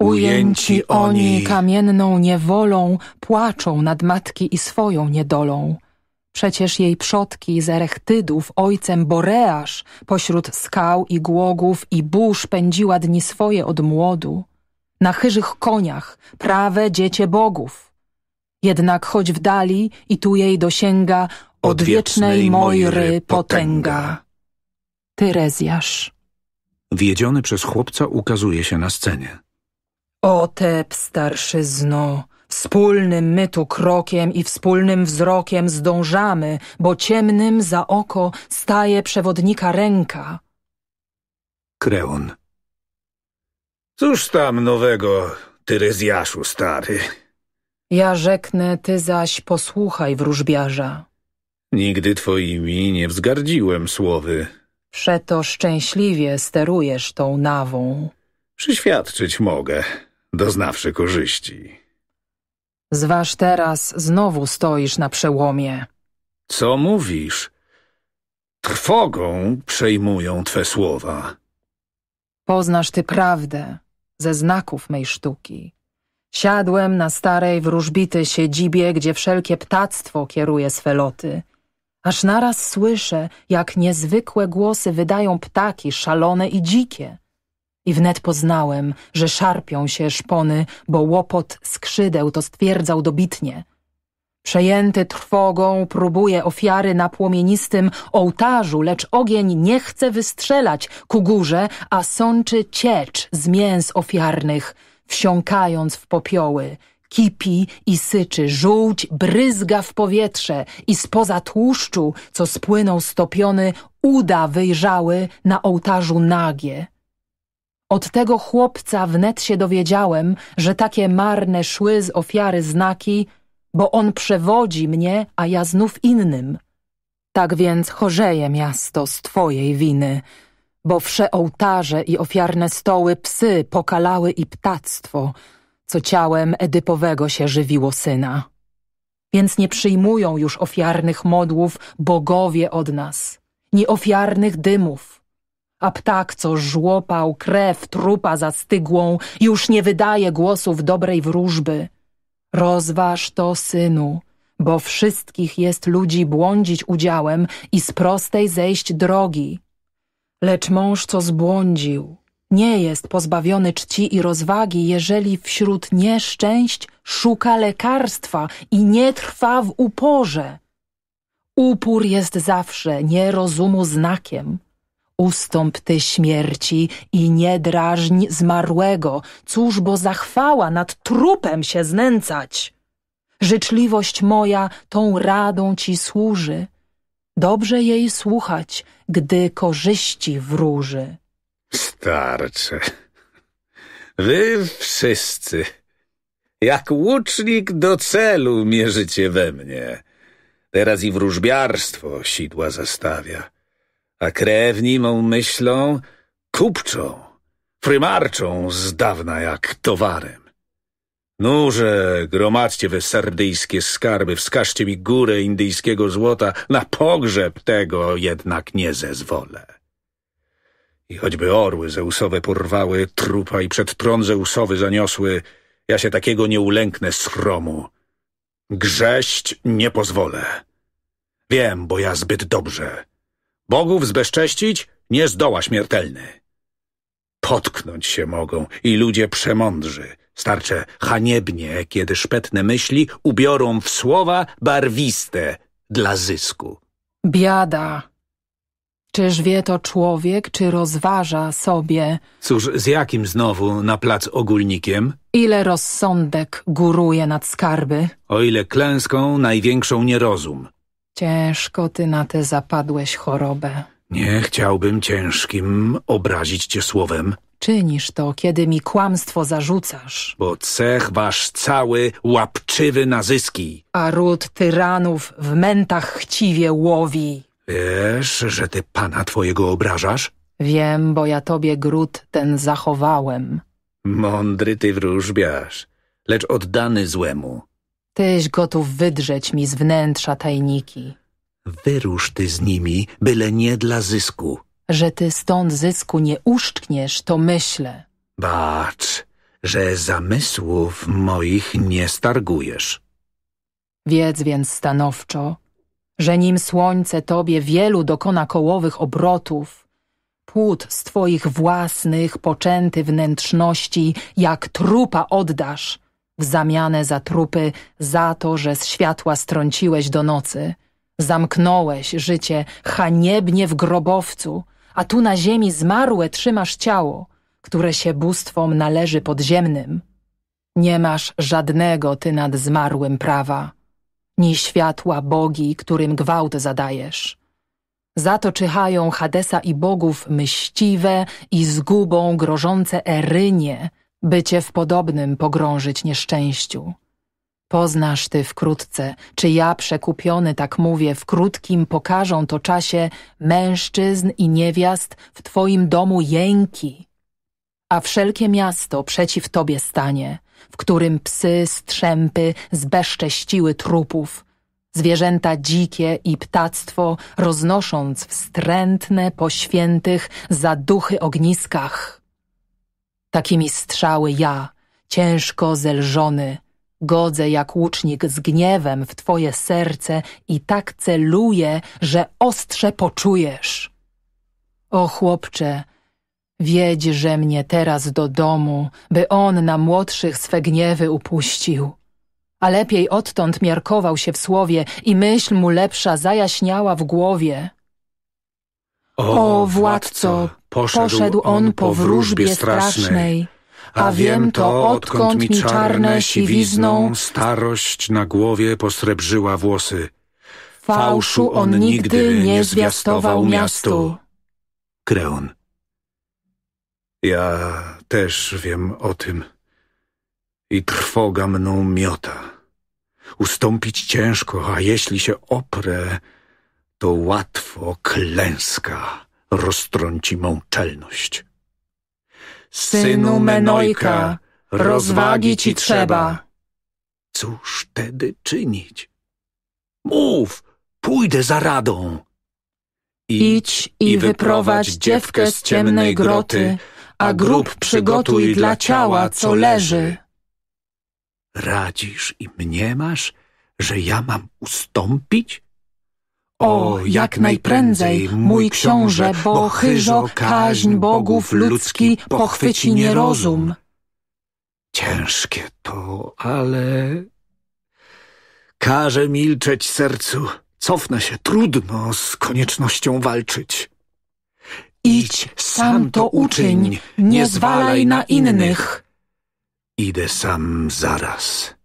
Ujęci oni kamienną niewolą, płaczą nad matki i swoją niedolą. Przecież jej przodki z Erechtydów, ojcem Boreasz, pośród skał i głogów i burz pędziła dni swoje od młodu. Na chyżych koniach, prawe dziecię bogów. Jednak choć w dali i tu jej dosięga odwiecznej Mojry potęga. Tyrezjasz. Wiedziony przez chłopca ukazuje się na scenie. O Teb, starszyzno, wspólnym my tu krokiem i wspólnym wzrokiem zdążamy, bo ciemnym za oko staje przewodnika ręka. Kreon. Cóż tam nowego, Tyryzjaszu stary? Ja rzeknę, ty zaś posłuchaj wróżbiarza. Nigdy twoimi nie wzgardziłem słowy. Przeto szczęśliwie sterujesz tą nawą. Przyświadczyć mogę doznawszy korzyści. Zważ teraz, znowu stoisz na przełomie. Co mówisz? Trwogą przejmują twe słowa. Poznasz ty prawdę ze znaków mej sztuki. Siadłem na starej wróżbity siedzibie, gdzie wszelkie ptactwo kieruje swe loty. Aż naraz słyszę, jak niezwykłe głosy wydają ptaki szalone i dzikie – i wnet poznałem, że szarpią się szpony, bo łopot skrzydeł to stwierdzał dobitnie. Przejęty trwogą próbuje ofiary na płomienistym ołtarzu, lecz ogień nie chce wystrzelać ku górze, a sączy ciecz z mięs ofiarnych, wsiąkając w popioły. Kipi i syczy, żółć bryzga w powietrze i spoza tłuszczu, co spłynął stopiony, uda wyjrzały na ołtarzu nagie. Od tego chłopca wnet się dowiedziałem, że takie marne szły z ofiary znaki, bo on przewodzi mnie, a ja znów innym. Tak więc chorzeje miasto z twojej winy, bo wsze ołtarze i ofiarne stoły psy pokalały i ptactwo, co ciałem Edypowego się żywiło syna. Więc nie przyjmują już ofiarnych modłów bogowie od nas, nie ofiarnych dymów, a ptak, co żłopał krew trupa zastygłą, już nie wydaje głosów dobrej wróżby. Rozważ to, synu, bo wszystkich jest ludzi błądzić udziałem i z prostej zejść drogi. Lecz mąż, co zbłądził, nie jest pozbawiony czci i rozwagi, jeżeli wśród nieszczęść szuka lekarstwa i nie trwa w uporze. Upór jest zawsze nierozumu znakiem. Ustąp ty śmierci i nie drażń zmarłego, cóż bo zachwała nad trupem się znęcać. Życzliwość moja tą radą ci służy, dobrze jej słuchać, gdy korzyści wróży. Starcze, wy wszyscy, jak łucznik do celu mierzycie we mnie. Teraz i wróżbiarstwo sidła zastawia a krewni mą myślą kupczą, prymarczą z dawna jak towarem. Noże gromadźcie we sardyjskie skarby, wskażcie mi górę indyjskiego złota, na pogrzeb tego jednak nie zezwolę. I choćby orły Zeusowe porwały trupa i przed tron Zeusowy zaniosły, ja się takiego nie ulęknę schromu. Grześć nie pozwolę. Wiem, bo ja zbyt dobrze Bogów zbezcześcić nie zdoła śmiertelny. Potknąć się mogą i ludzie przemądrzy. Starcze haniebnie, kiedy szpetne myśli ubiorą w słowa barwiste dla zysku. Biada! Czyż wie to człowiek, czy rozważa sobie? Cóż, z jakim znowu na plac ogólnikiem? Ile rozsądek góruje nad skarby? O ile klęską największą nierozum. Ciężko ty na tę zapadłeś chorobę. Nie chciałbym ciężkim obrazić cię słowem. Czynisz to, kiedy mi kłamstwo zarzucasz. Bo cech wasz cały łapczywy na zyski. A ród tyranów w mętach chciwie łowi. Wiesz, że ty pana twojego obrażasz? Wiem, bo ja tobie gród ten zachowałem. Mądry ty wróżbiasz, lecz oddany złemu. Tyś gotów wydrzeć mi z wnętrza tajniki. Wyrusz ty z nimi, byle nie dla zysku. Że ty stąd zysku nie uszczkniesz, to myślę. Bacz, że zamysłów moich nie stargujesz. Wiedz więc stanowczo, że nim słońce tobie wielu dokona kołowych obrotów, płód z twoich własnych, poczęty wnętrzności, jak trupa oddasz – w zamianę za trupy, za to, że z światła strąciłeś do nocy. Zamknąłeś życie haniebnie w grobowcu, a tu na ziemi zmarłe trzymasz ciało, które się bóstwom należy podziemnym. Nie masz żadnego ty nad zmarłym prawa, ni światła bogi, którym gwałt zadajesz. Za to czyhają Hadesa i bogów myśliwe i zgubą grożące Erynie, by cię w podobnym pogrążyć nieszczęściu. Poznasz ty wkrótce, czy ja przekupiony, tak mówię, w krótkim pokażą to czasie mężczyzn i niewiast w twoim domu jęki. A wszelkie miasto przeciw tobie stanie, w którym psy, strzępy zbezcześciły trupów, zwierzęta dzikie i ptactwo roznosząc wstrętne po świętych duchy ogniskach. Takimi strzały ja, ciężko zelżony, godzę jak łucznik z gniewem w twoje serce i tak celuję, że ostrze poczujesz. O chłopcze, wiedź, że mnie teraz do domu, by on na młodszych swe gniewy upuścił. A lepiej odtąd miarkował się w słowie i myśl mu lepsza zajaśniała w głowie. O, o władco, Poszedł, Poszedł on po wróżbie strasznej, a wiem to, odkąd mi czarne siwizną starość na głowie posrebrzyła włosy. Fałszu on nigdy nie zwiastował miastu. Kreon. Ja też wiem o tym i trwoga mną miota. Ustąpić ciężko, a jeśli się oprę, to łatwo klęska roztrąci mą czelność. Synu Menojka, rozwagi ci trzeba. Cóż tedy czynić? Mów, pójdę za radą. Idź i wyprowadź dziewkę z ciemnej groty, a grób przygotuj dla ciała, co leży. Radzisz i mniemasz, że ja mam ustąpić? O, jak najprędzej, mój książę, bo chyżo kaźń bogów ludzki pochwyci nierozum. Ciężkie to, ale... Każe milczeć sercu, cofnę się, trudno z koniecznością walczyć. Idź, sam to uczyń, nie zwalaj na innych. Idę sam zaraz.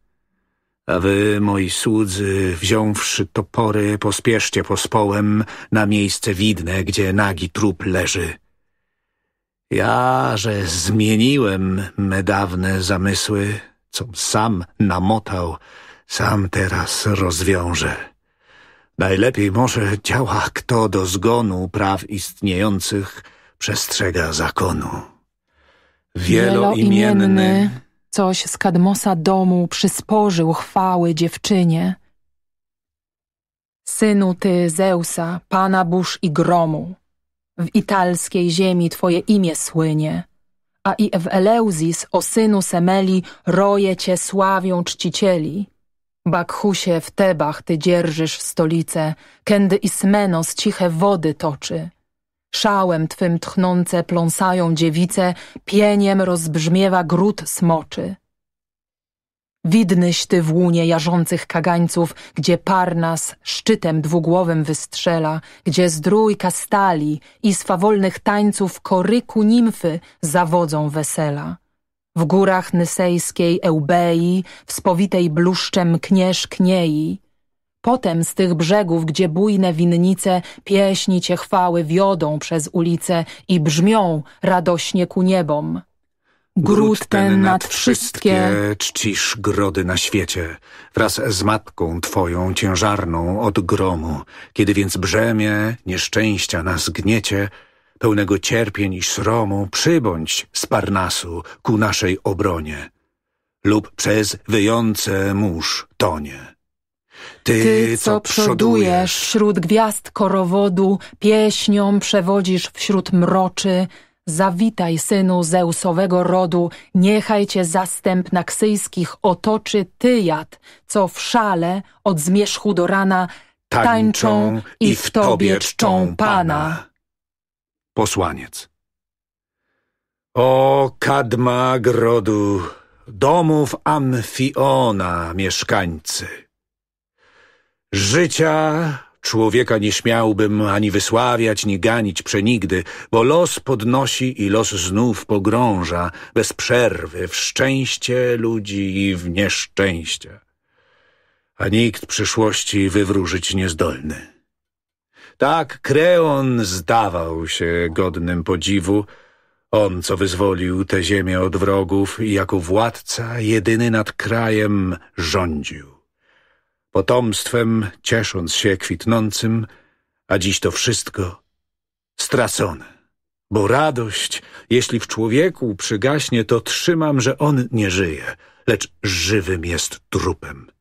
A wy, moi słudzy, wziąwszy topory, pospieszcie pospołem na miejsce widne, gdzie nagi trup leży. Ja, że zmieniłem me dawne zamysły, co sam namotał, sam teraz rozwiążę. Najlepiej może działa, kto do zgonu praw istniejących przestrzega zakonu. Wieloimienny coś z Kadmosa domu przysporzył chwały dziewczynie. Synu ty Zeusa, pana burz i gromu, w italskiej ziemi twoje imię słynie, a i w Eleuzis o synu Semeli roje cię sławią czcicieli. Bakhusie w Tebach ty dzierżysz stolicę, kędy Ismenos ciche wody toczy – Szałem twym tchnące pląsają dziewice, pieniem rozbrzmiewa gród smoczy. Widnyś ty w łunie jarzących kagańców, gdzie Parnas szczytem dwugłowym wystrzela, gdzie zdrój kastali i z tańców koryku nimfy zawodzą wesela. W górach nysejskiej Eubei, w spowitej bluszczem kniesz kniei, Potem z tych brzegów, gdzie bujne winnice pieśni Cię chwały wiodą przez ulice i brzmią radośnie ku niebom. Gród ten nad wszystkie czcisz grody na świecie, wraz z matką Twoją ciężarną od gromu. Kiedy więc brzemię nieszczęścia nas gniecie, pełnego cierpień i sromu, przybądź z Parnasu ku naszej obronie. Lub przez wyjące mórz tonie. Ty, Ty co, przodujesz wśród gwiazd korowodu, pieśnią przewodzisz wśród mroczy, Zawitaj, synu Zeusowego rodu, niechaj cię zastęp naksyjskich otoczy tyjat, co w szale od zmierzchu do rana tańczą i w tobie czczą Pana. Posłaniec O kadma grodu, domów Amfiona mieszkańcy! Życia człowieka nie śmiałbym ani wysławiać, ni ganić przenigdy, bo los podnosi i los znów pogrąża bez przerwy w szczęście ludzi i w nieszczęście. A nikt przyszłości wywróżyć niezdolny. Tak Kreon zdawał się godnym podziwu, on, co wyzwolił tę ziemię od wrogów i jako władca jedyny nad krajem rządził potomstwem, ciesząc się kwitnącym, a dziś to wszystko stracone. Bo radość, jeśli w człowieku przygaśnie, to trzymam, że on nie żyje, lecz żywym jest trupem.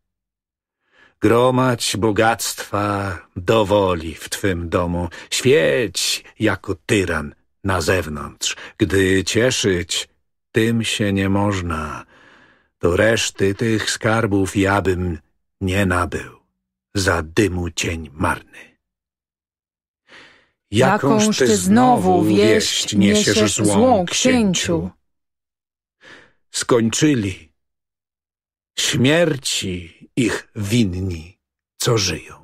Gromadź bogactwa dowoli w Twym domu, świeć jako tyran na zewnątrz. Gdy cieszyć, tym się nie można, to reszty tych skarbów ja bym nie nabył, za dymu cień marny. Jakąż ty znowu wieść niesiesz złą, księciu? Skończyli śmierci ich winni, co żyją.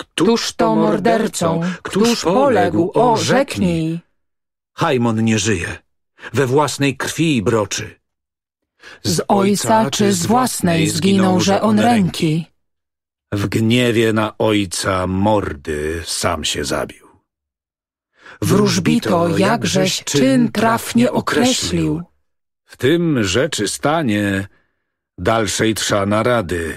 Któż to mordercą? Któż poległ? O, rzeknij! Hajmon nie żyje. We własnej krwi broczy. Z ojca czy z własnej zginął, że on ręki. W gniewie na ojca mordy sam się zabił. Wróżbito, jakżeś czyn trafnie określił. W tym rzeczy stanie dalszej trza narady.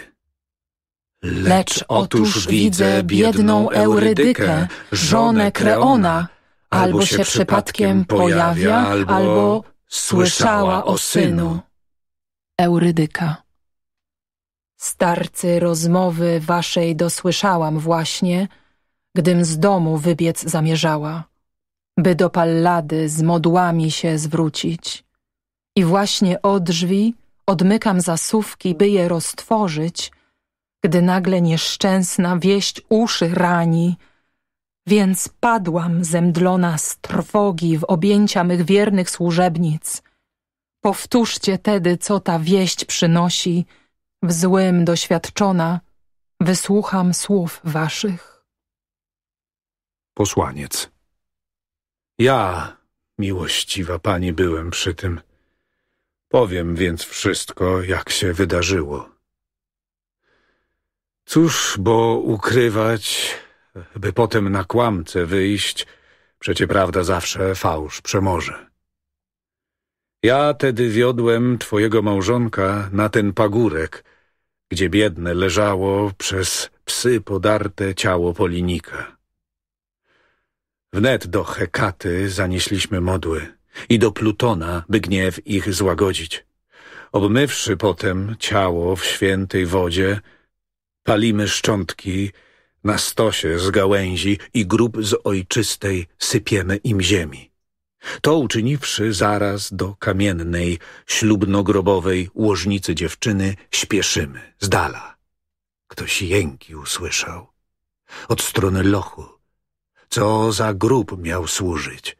Lecz otóż widzę biedną Eurydykę, żonę Kreona, albo się przypadkiem pojawia, albo słyszała o synu. Eurydyka. Starcy rozmowy waszej dosłyszałam właśnie, gdym z domu wybiec zamierzała, by do pallady z modłami się zwrócić. I właśnie o drzwi odmykam zasówki, by je roztworzyć, gdy nagle nieszczęsna wieść uszy rani, więc padłam zemdlona z trwogi w objęcia mych wiernych służebnic – Powtórzcie tedy, co ta wieść przynosi. W złym doświadczona wysłucham słów waszych. Posłaniec Ja, miłościwa pani, byłem przy tym. Powiem więc wszystko, jak się wydarzyło. Cóż, bo ukrywać, by potem na kłamce wyjść, przecie prawda zawsze fałsz przemoże. Ja tedy wiodłem twojego małżonka na ten pagórek, gdzie biedne leżało przez psy podarte ciało Polinika. Wnet do Hekaty zanieśliśmy modły i do Plutona, by gniew ich złagodzić. Obmywszy potem ciało w świętej wodzie, palimy szczątki na stosie z gałęzi i grób z ojczystej sypiemy im ziemi. To uczyniwszy, zaraz do kamiennej, ślubno-grobowej łożnicy dziewczyny śpieszymy, z dala. Ktoś jęki usłyszał. Od strony lochu. Co za grób miał służyć.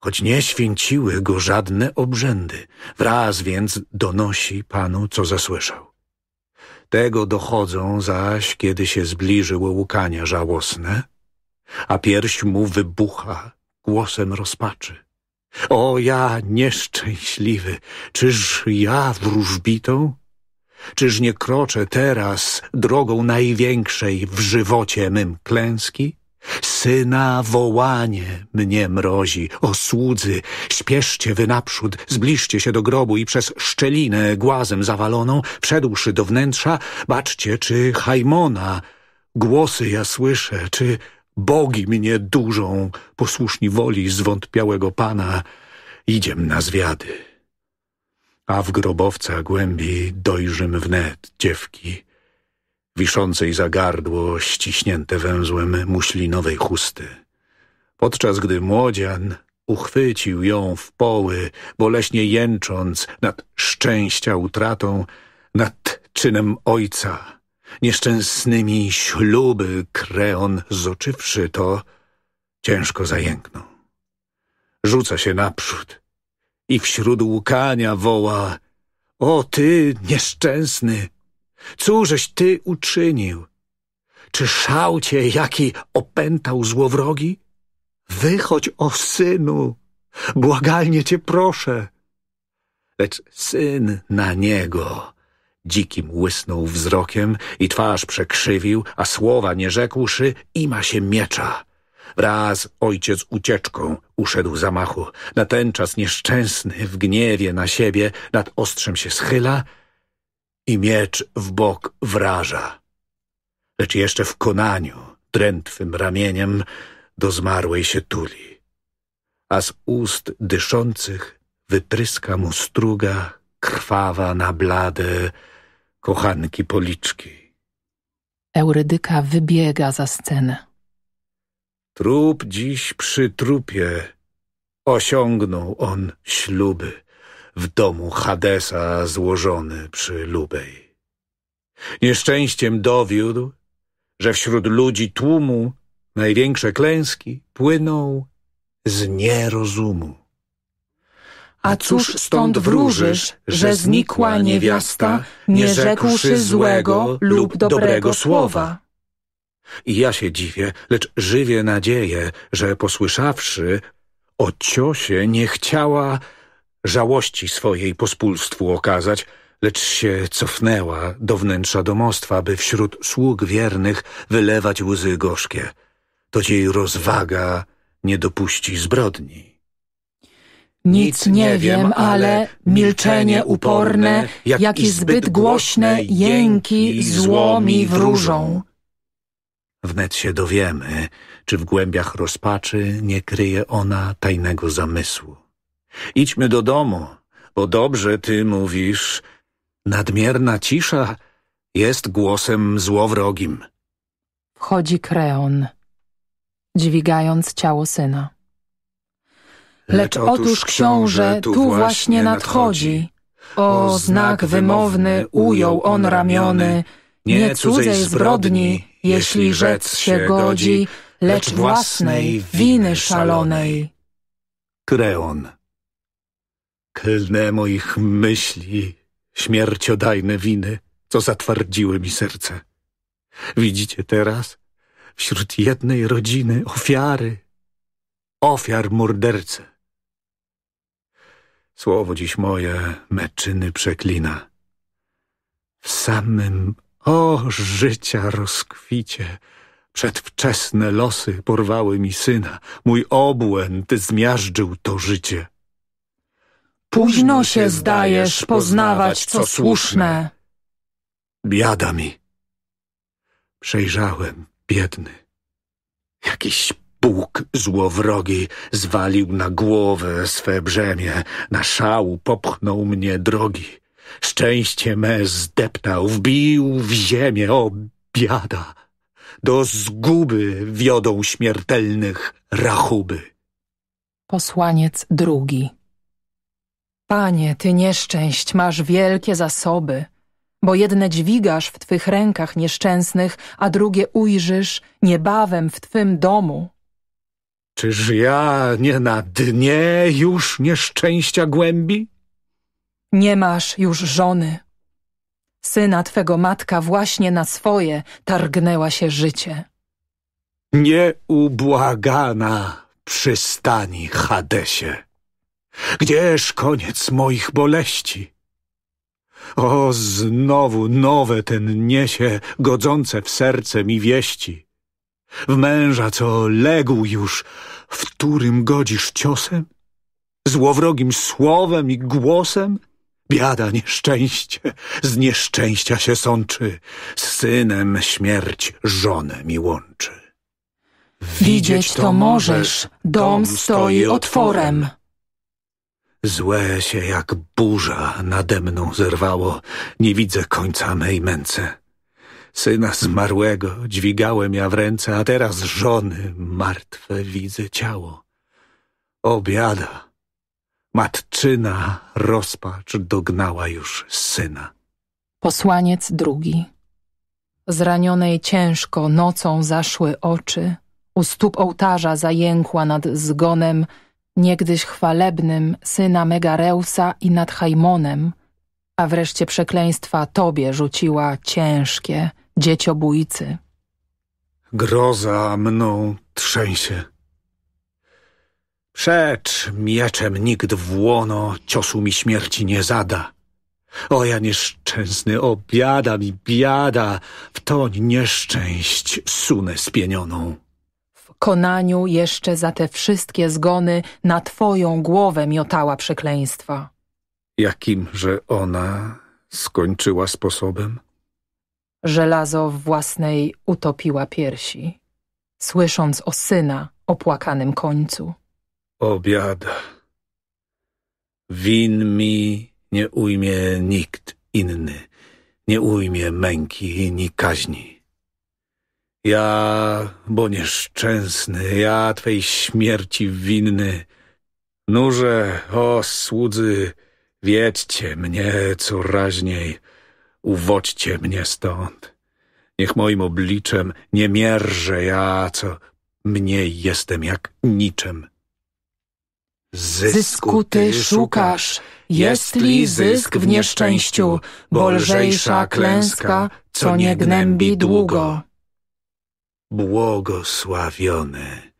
Choć nie święciły go żadne obrzędy, wraz więc donosi panu, co zasłyszał. Tego dochodzą zaś, kiedy się zbliżyło łukania żałosne, a pierś mu wybucha głosem rozpaczy. O ja nieszczęśliwy, czyż ja wróżbitą? Czyż nie kroczę teraz drogą największej w żywocie mym klęski? Syna wołanie mnie mrozi, o słudzy, śpieszcie wy naprzód, zbliżcie się do grobu i przez szczelinę głazem zawaloną, wszedłszy do wnętrza, baczcie, czy Hajmona, głosy ja słyszę, czy Bogi mnie dużą, posłuszni woli zwątpiałego Pana, idziem na zwiady. A w grobowca głębi dojrzym wnet dziewki, wiszącej za gardło ściśnięte węzłem muślinowej chusty. Podczas gdy młodzian uchwycił ją w poły, boleśnie jęcząc nad szczęścia utratą, nad czynem ojca – Nieszczęsnymi śluby Kreon, zoczywszy to, ciężko zajęknął. Rzuca się naprzód i wśród łkania woła O ty, nieszczęsny, cóżeś ty uczynił? Czy szał cię, jaki opętał złowrogi? Wychodź, o synu, błagalnie cię proszę. Lecz syn na niego Dzikim łysnął wzrokiem i twarz przekrzywił, a słowa nie rzekłszy, ima się miecza. Raz ojciec ucieczką uszedł zamachu. Natenczas nieszczęsny w gniewie na siebie nad ostrzem się schyla i miecz w bok wraża. Lecz jeszcze w konaniu, drętwym ramieniem, do zmarłej się tuli. A z ust dyszących wypryska mu struga krwawa na blade, kochanki policzki. Eurydyka wybiega za scenę. Trup dziś przy trupie. Osiągnął on śluby w domu Hadesa złożony przy Lubej. Nieszczęściem dowiódł, że wśród ludzi tłumu największe klęski płyną z nierozumu. A cóż stąd wróżysz, że znikła niewiasta, nie rzekłszy złego lub dobrego słowa? I ja się dziwię, lecz żywię nadzieję, że posłyszawszy o ciosie nie chciała żałości swojej pospólstwu okazać, lecz się cofnęła do wnętrza domostwa, by wśród sług wiernych wylewać łzy gorzkie. To jej rozwaga nie dopuści zbrodni. Nic nie wiem, ale milczenie uporne, jak, jak i zbyt głośne jęki zło mi wróżą. Wnet się dowiemy, czy w głębiach rozpaczy nie kryje ona tajnego zamysłu. Idźmy do domu, bo dobrze ty mówisz. Nadmierna cisza jest głosem złowrogim. Wchodzi Kreon, dźwigając ciało syna. Lecz otóż, książę, tu właśnie nadchodzi. O znak wymowny ujął on ramiony, nie cudzej zbrodni, jeśli rzec się godzi, lecz własnej winy szalonej. Kreon. Klnę moich myśli, śmierciodajne winy, co zatwardziły mi serce. Widzicie teraz, wśród jednej rodziny, ofiary, ofiar mordercy. Słowo dziś moje me czyny przeklina. W samym, o życia rozkwicie, przedwczesne losy porwały mi syna. Mój obłęd zmiażdżył to życie. Późno się zdajesz poznawać, co słuszne. Biada mi. Przejrzałem, biedny, jakiś Bóg złowrogi zwalił na głowę swe brzemię, na szału popchnął mnie drogi. Szczęście me zdeptał, wbił w ziemię, o biada! Do zguby wiodą śmiertelnych rachuby. Posłaniec drugi Panie, Ty nieszczęść masz wielkie zasoby, bo jedne dźwigasz w Twych rękach nieszczęsnych, a drugie ujrzysz niebawem w Twym domu. Czyż ja nie na dnie już nieszczęścia głębi? Nie masz już żony. Syna twego matka właśnie na swoje targnęła się życie. Nieubłagana przystani, Hadesie. Gdzież koniec moich boleści? O, znowu nowe ten niesie godzące w serce mi wieści. W męża, co legł już, w którym godzisz ciosem? Złowrogim słowem i głosem? Biada, nieszczęście, z nieszczęścia się sączy, z synem śmierć żonę mi łączy. Widzieć to możesz, dom stoi otworem. Złe się jak burza nade mną zerwało, nie widzę końca mej męce. Syna zmarłego dźwigałem ja w ręce, a teraz żony martwe widzę ciało. O biada! Matczyna rozpacz dognała już syna. Posłaniec drugi. Zranionej ciężko nocą zaszły oczy, u stóp ołtarza zajękła nad zgonem, niegdyś chwalebnym syna Megareusa i nad Hajmonem, a wreszcie przekleństwa tobie rzuciła ciężkie, dzieciobójcy. Groza mną trzęsie. Przecz mieczem nikt w łono ciosu mi śmierci nie zada. O ja nieszczęsny, o biada mi, biada, w to nieszczęść sunę spienioną. W konaniu jeszcze za te wszystkie zgony na twoją głowę miotała przekleństwa. Jakimże ona skończyła sposobem? Żelazo w własnej utopiła piersi, słysząc o syna opłakanym końcu. Obiad. Win mi nie ujmie nikt inny, nie ujmie męki ni kaźni. Ja, bo nieszczęsny, ja Twej śmierci winny, Nurze, o słudzy, wiedźcie mnie co raźniej, Uwodźcie mnie stąd. Niech moim obliczem nie mierze ja, co mniej jestem jak niczym. Zysku, zysku ty szukasz, jest li zysk w nieszczęściu, bo lżejsza klęska, co nie gnębi długo. Błogosławiony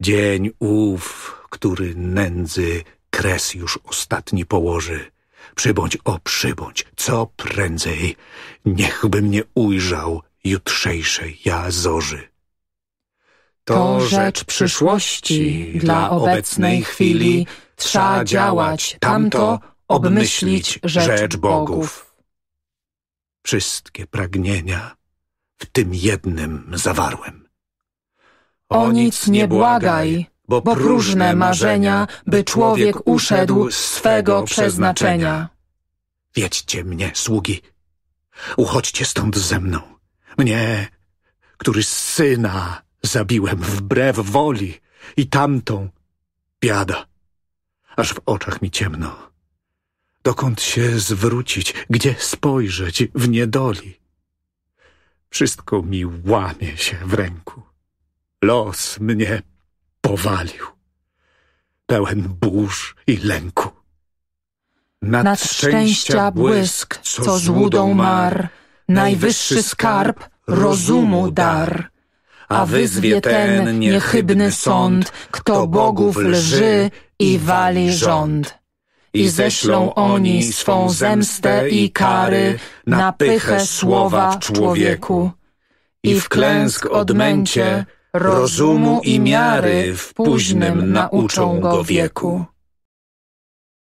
dzień ów, który nędzy kres już ostatni położy Przybądź, o przybądź, co prędzej. Niechby mnie ujrzał jutrzejszej ja zorzy. To rzecz przyszłości dla obecnej chwili. Trza działać, tamto obmyślić rzecz bogów. Wszystkie pragnienia w tym jednym zawarłem. O nic nie błagaj, bo, bo próżne marzenia, by człowiek uszedł z swego przeznaczenia. Wiedźcie mnie, sługi, uchodźcie stąd ze mną. Mnie, który syna zabiłem wbrew woli i tamtą biada, aż w oczach mi ciemno. Dokąd się zwrócić, gdzie spojrzeć w niedoli? Wszystko mi łamie się w ręku. Los mnie powalił, pełen burz i lęku. Nad, Nad szczęścia błysk, co złudą mar, najwyższy skarb rozumu dar. A wyzwie ten niechybny sąd, kto bogów lży i wali rząd. I ześlą oni swą zemstę i kary na pychę słowa w człowieku. I w klęsk odmęcie rozumu i miary w późnym nauczą go wieku.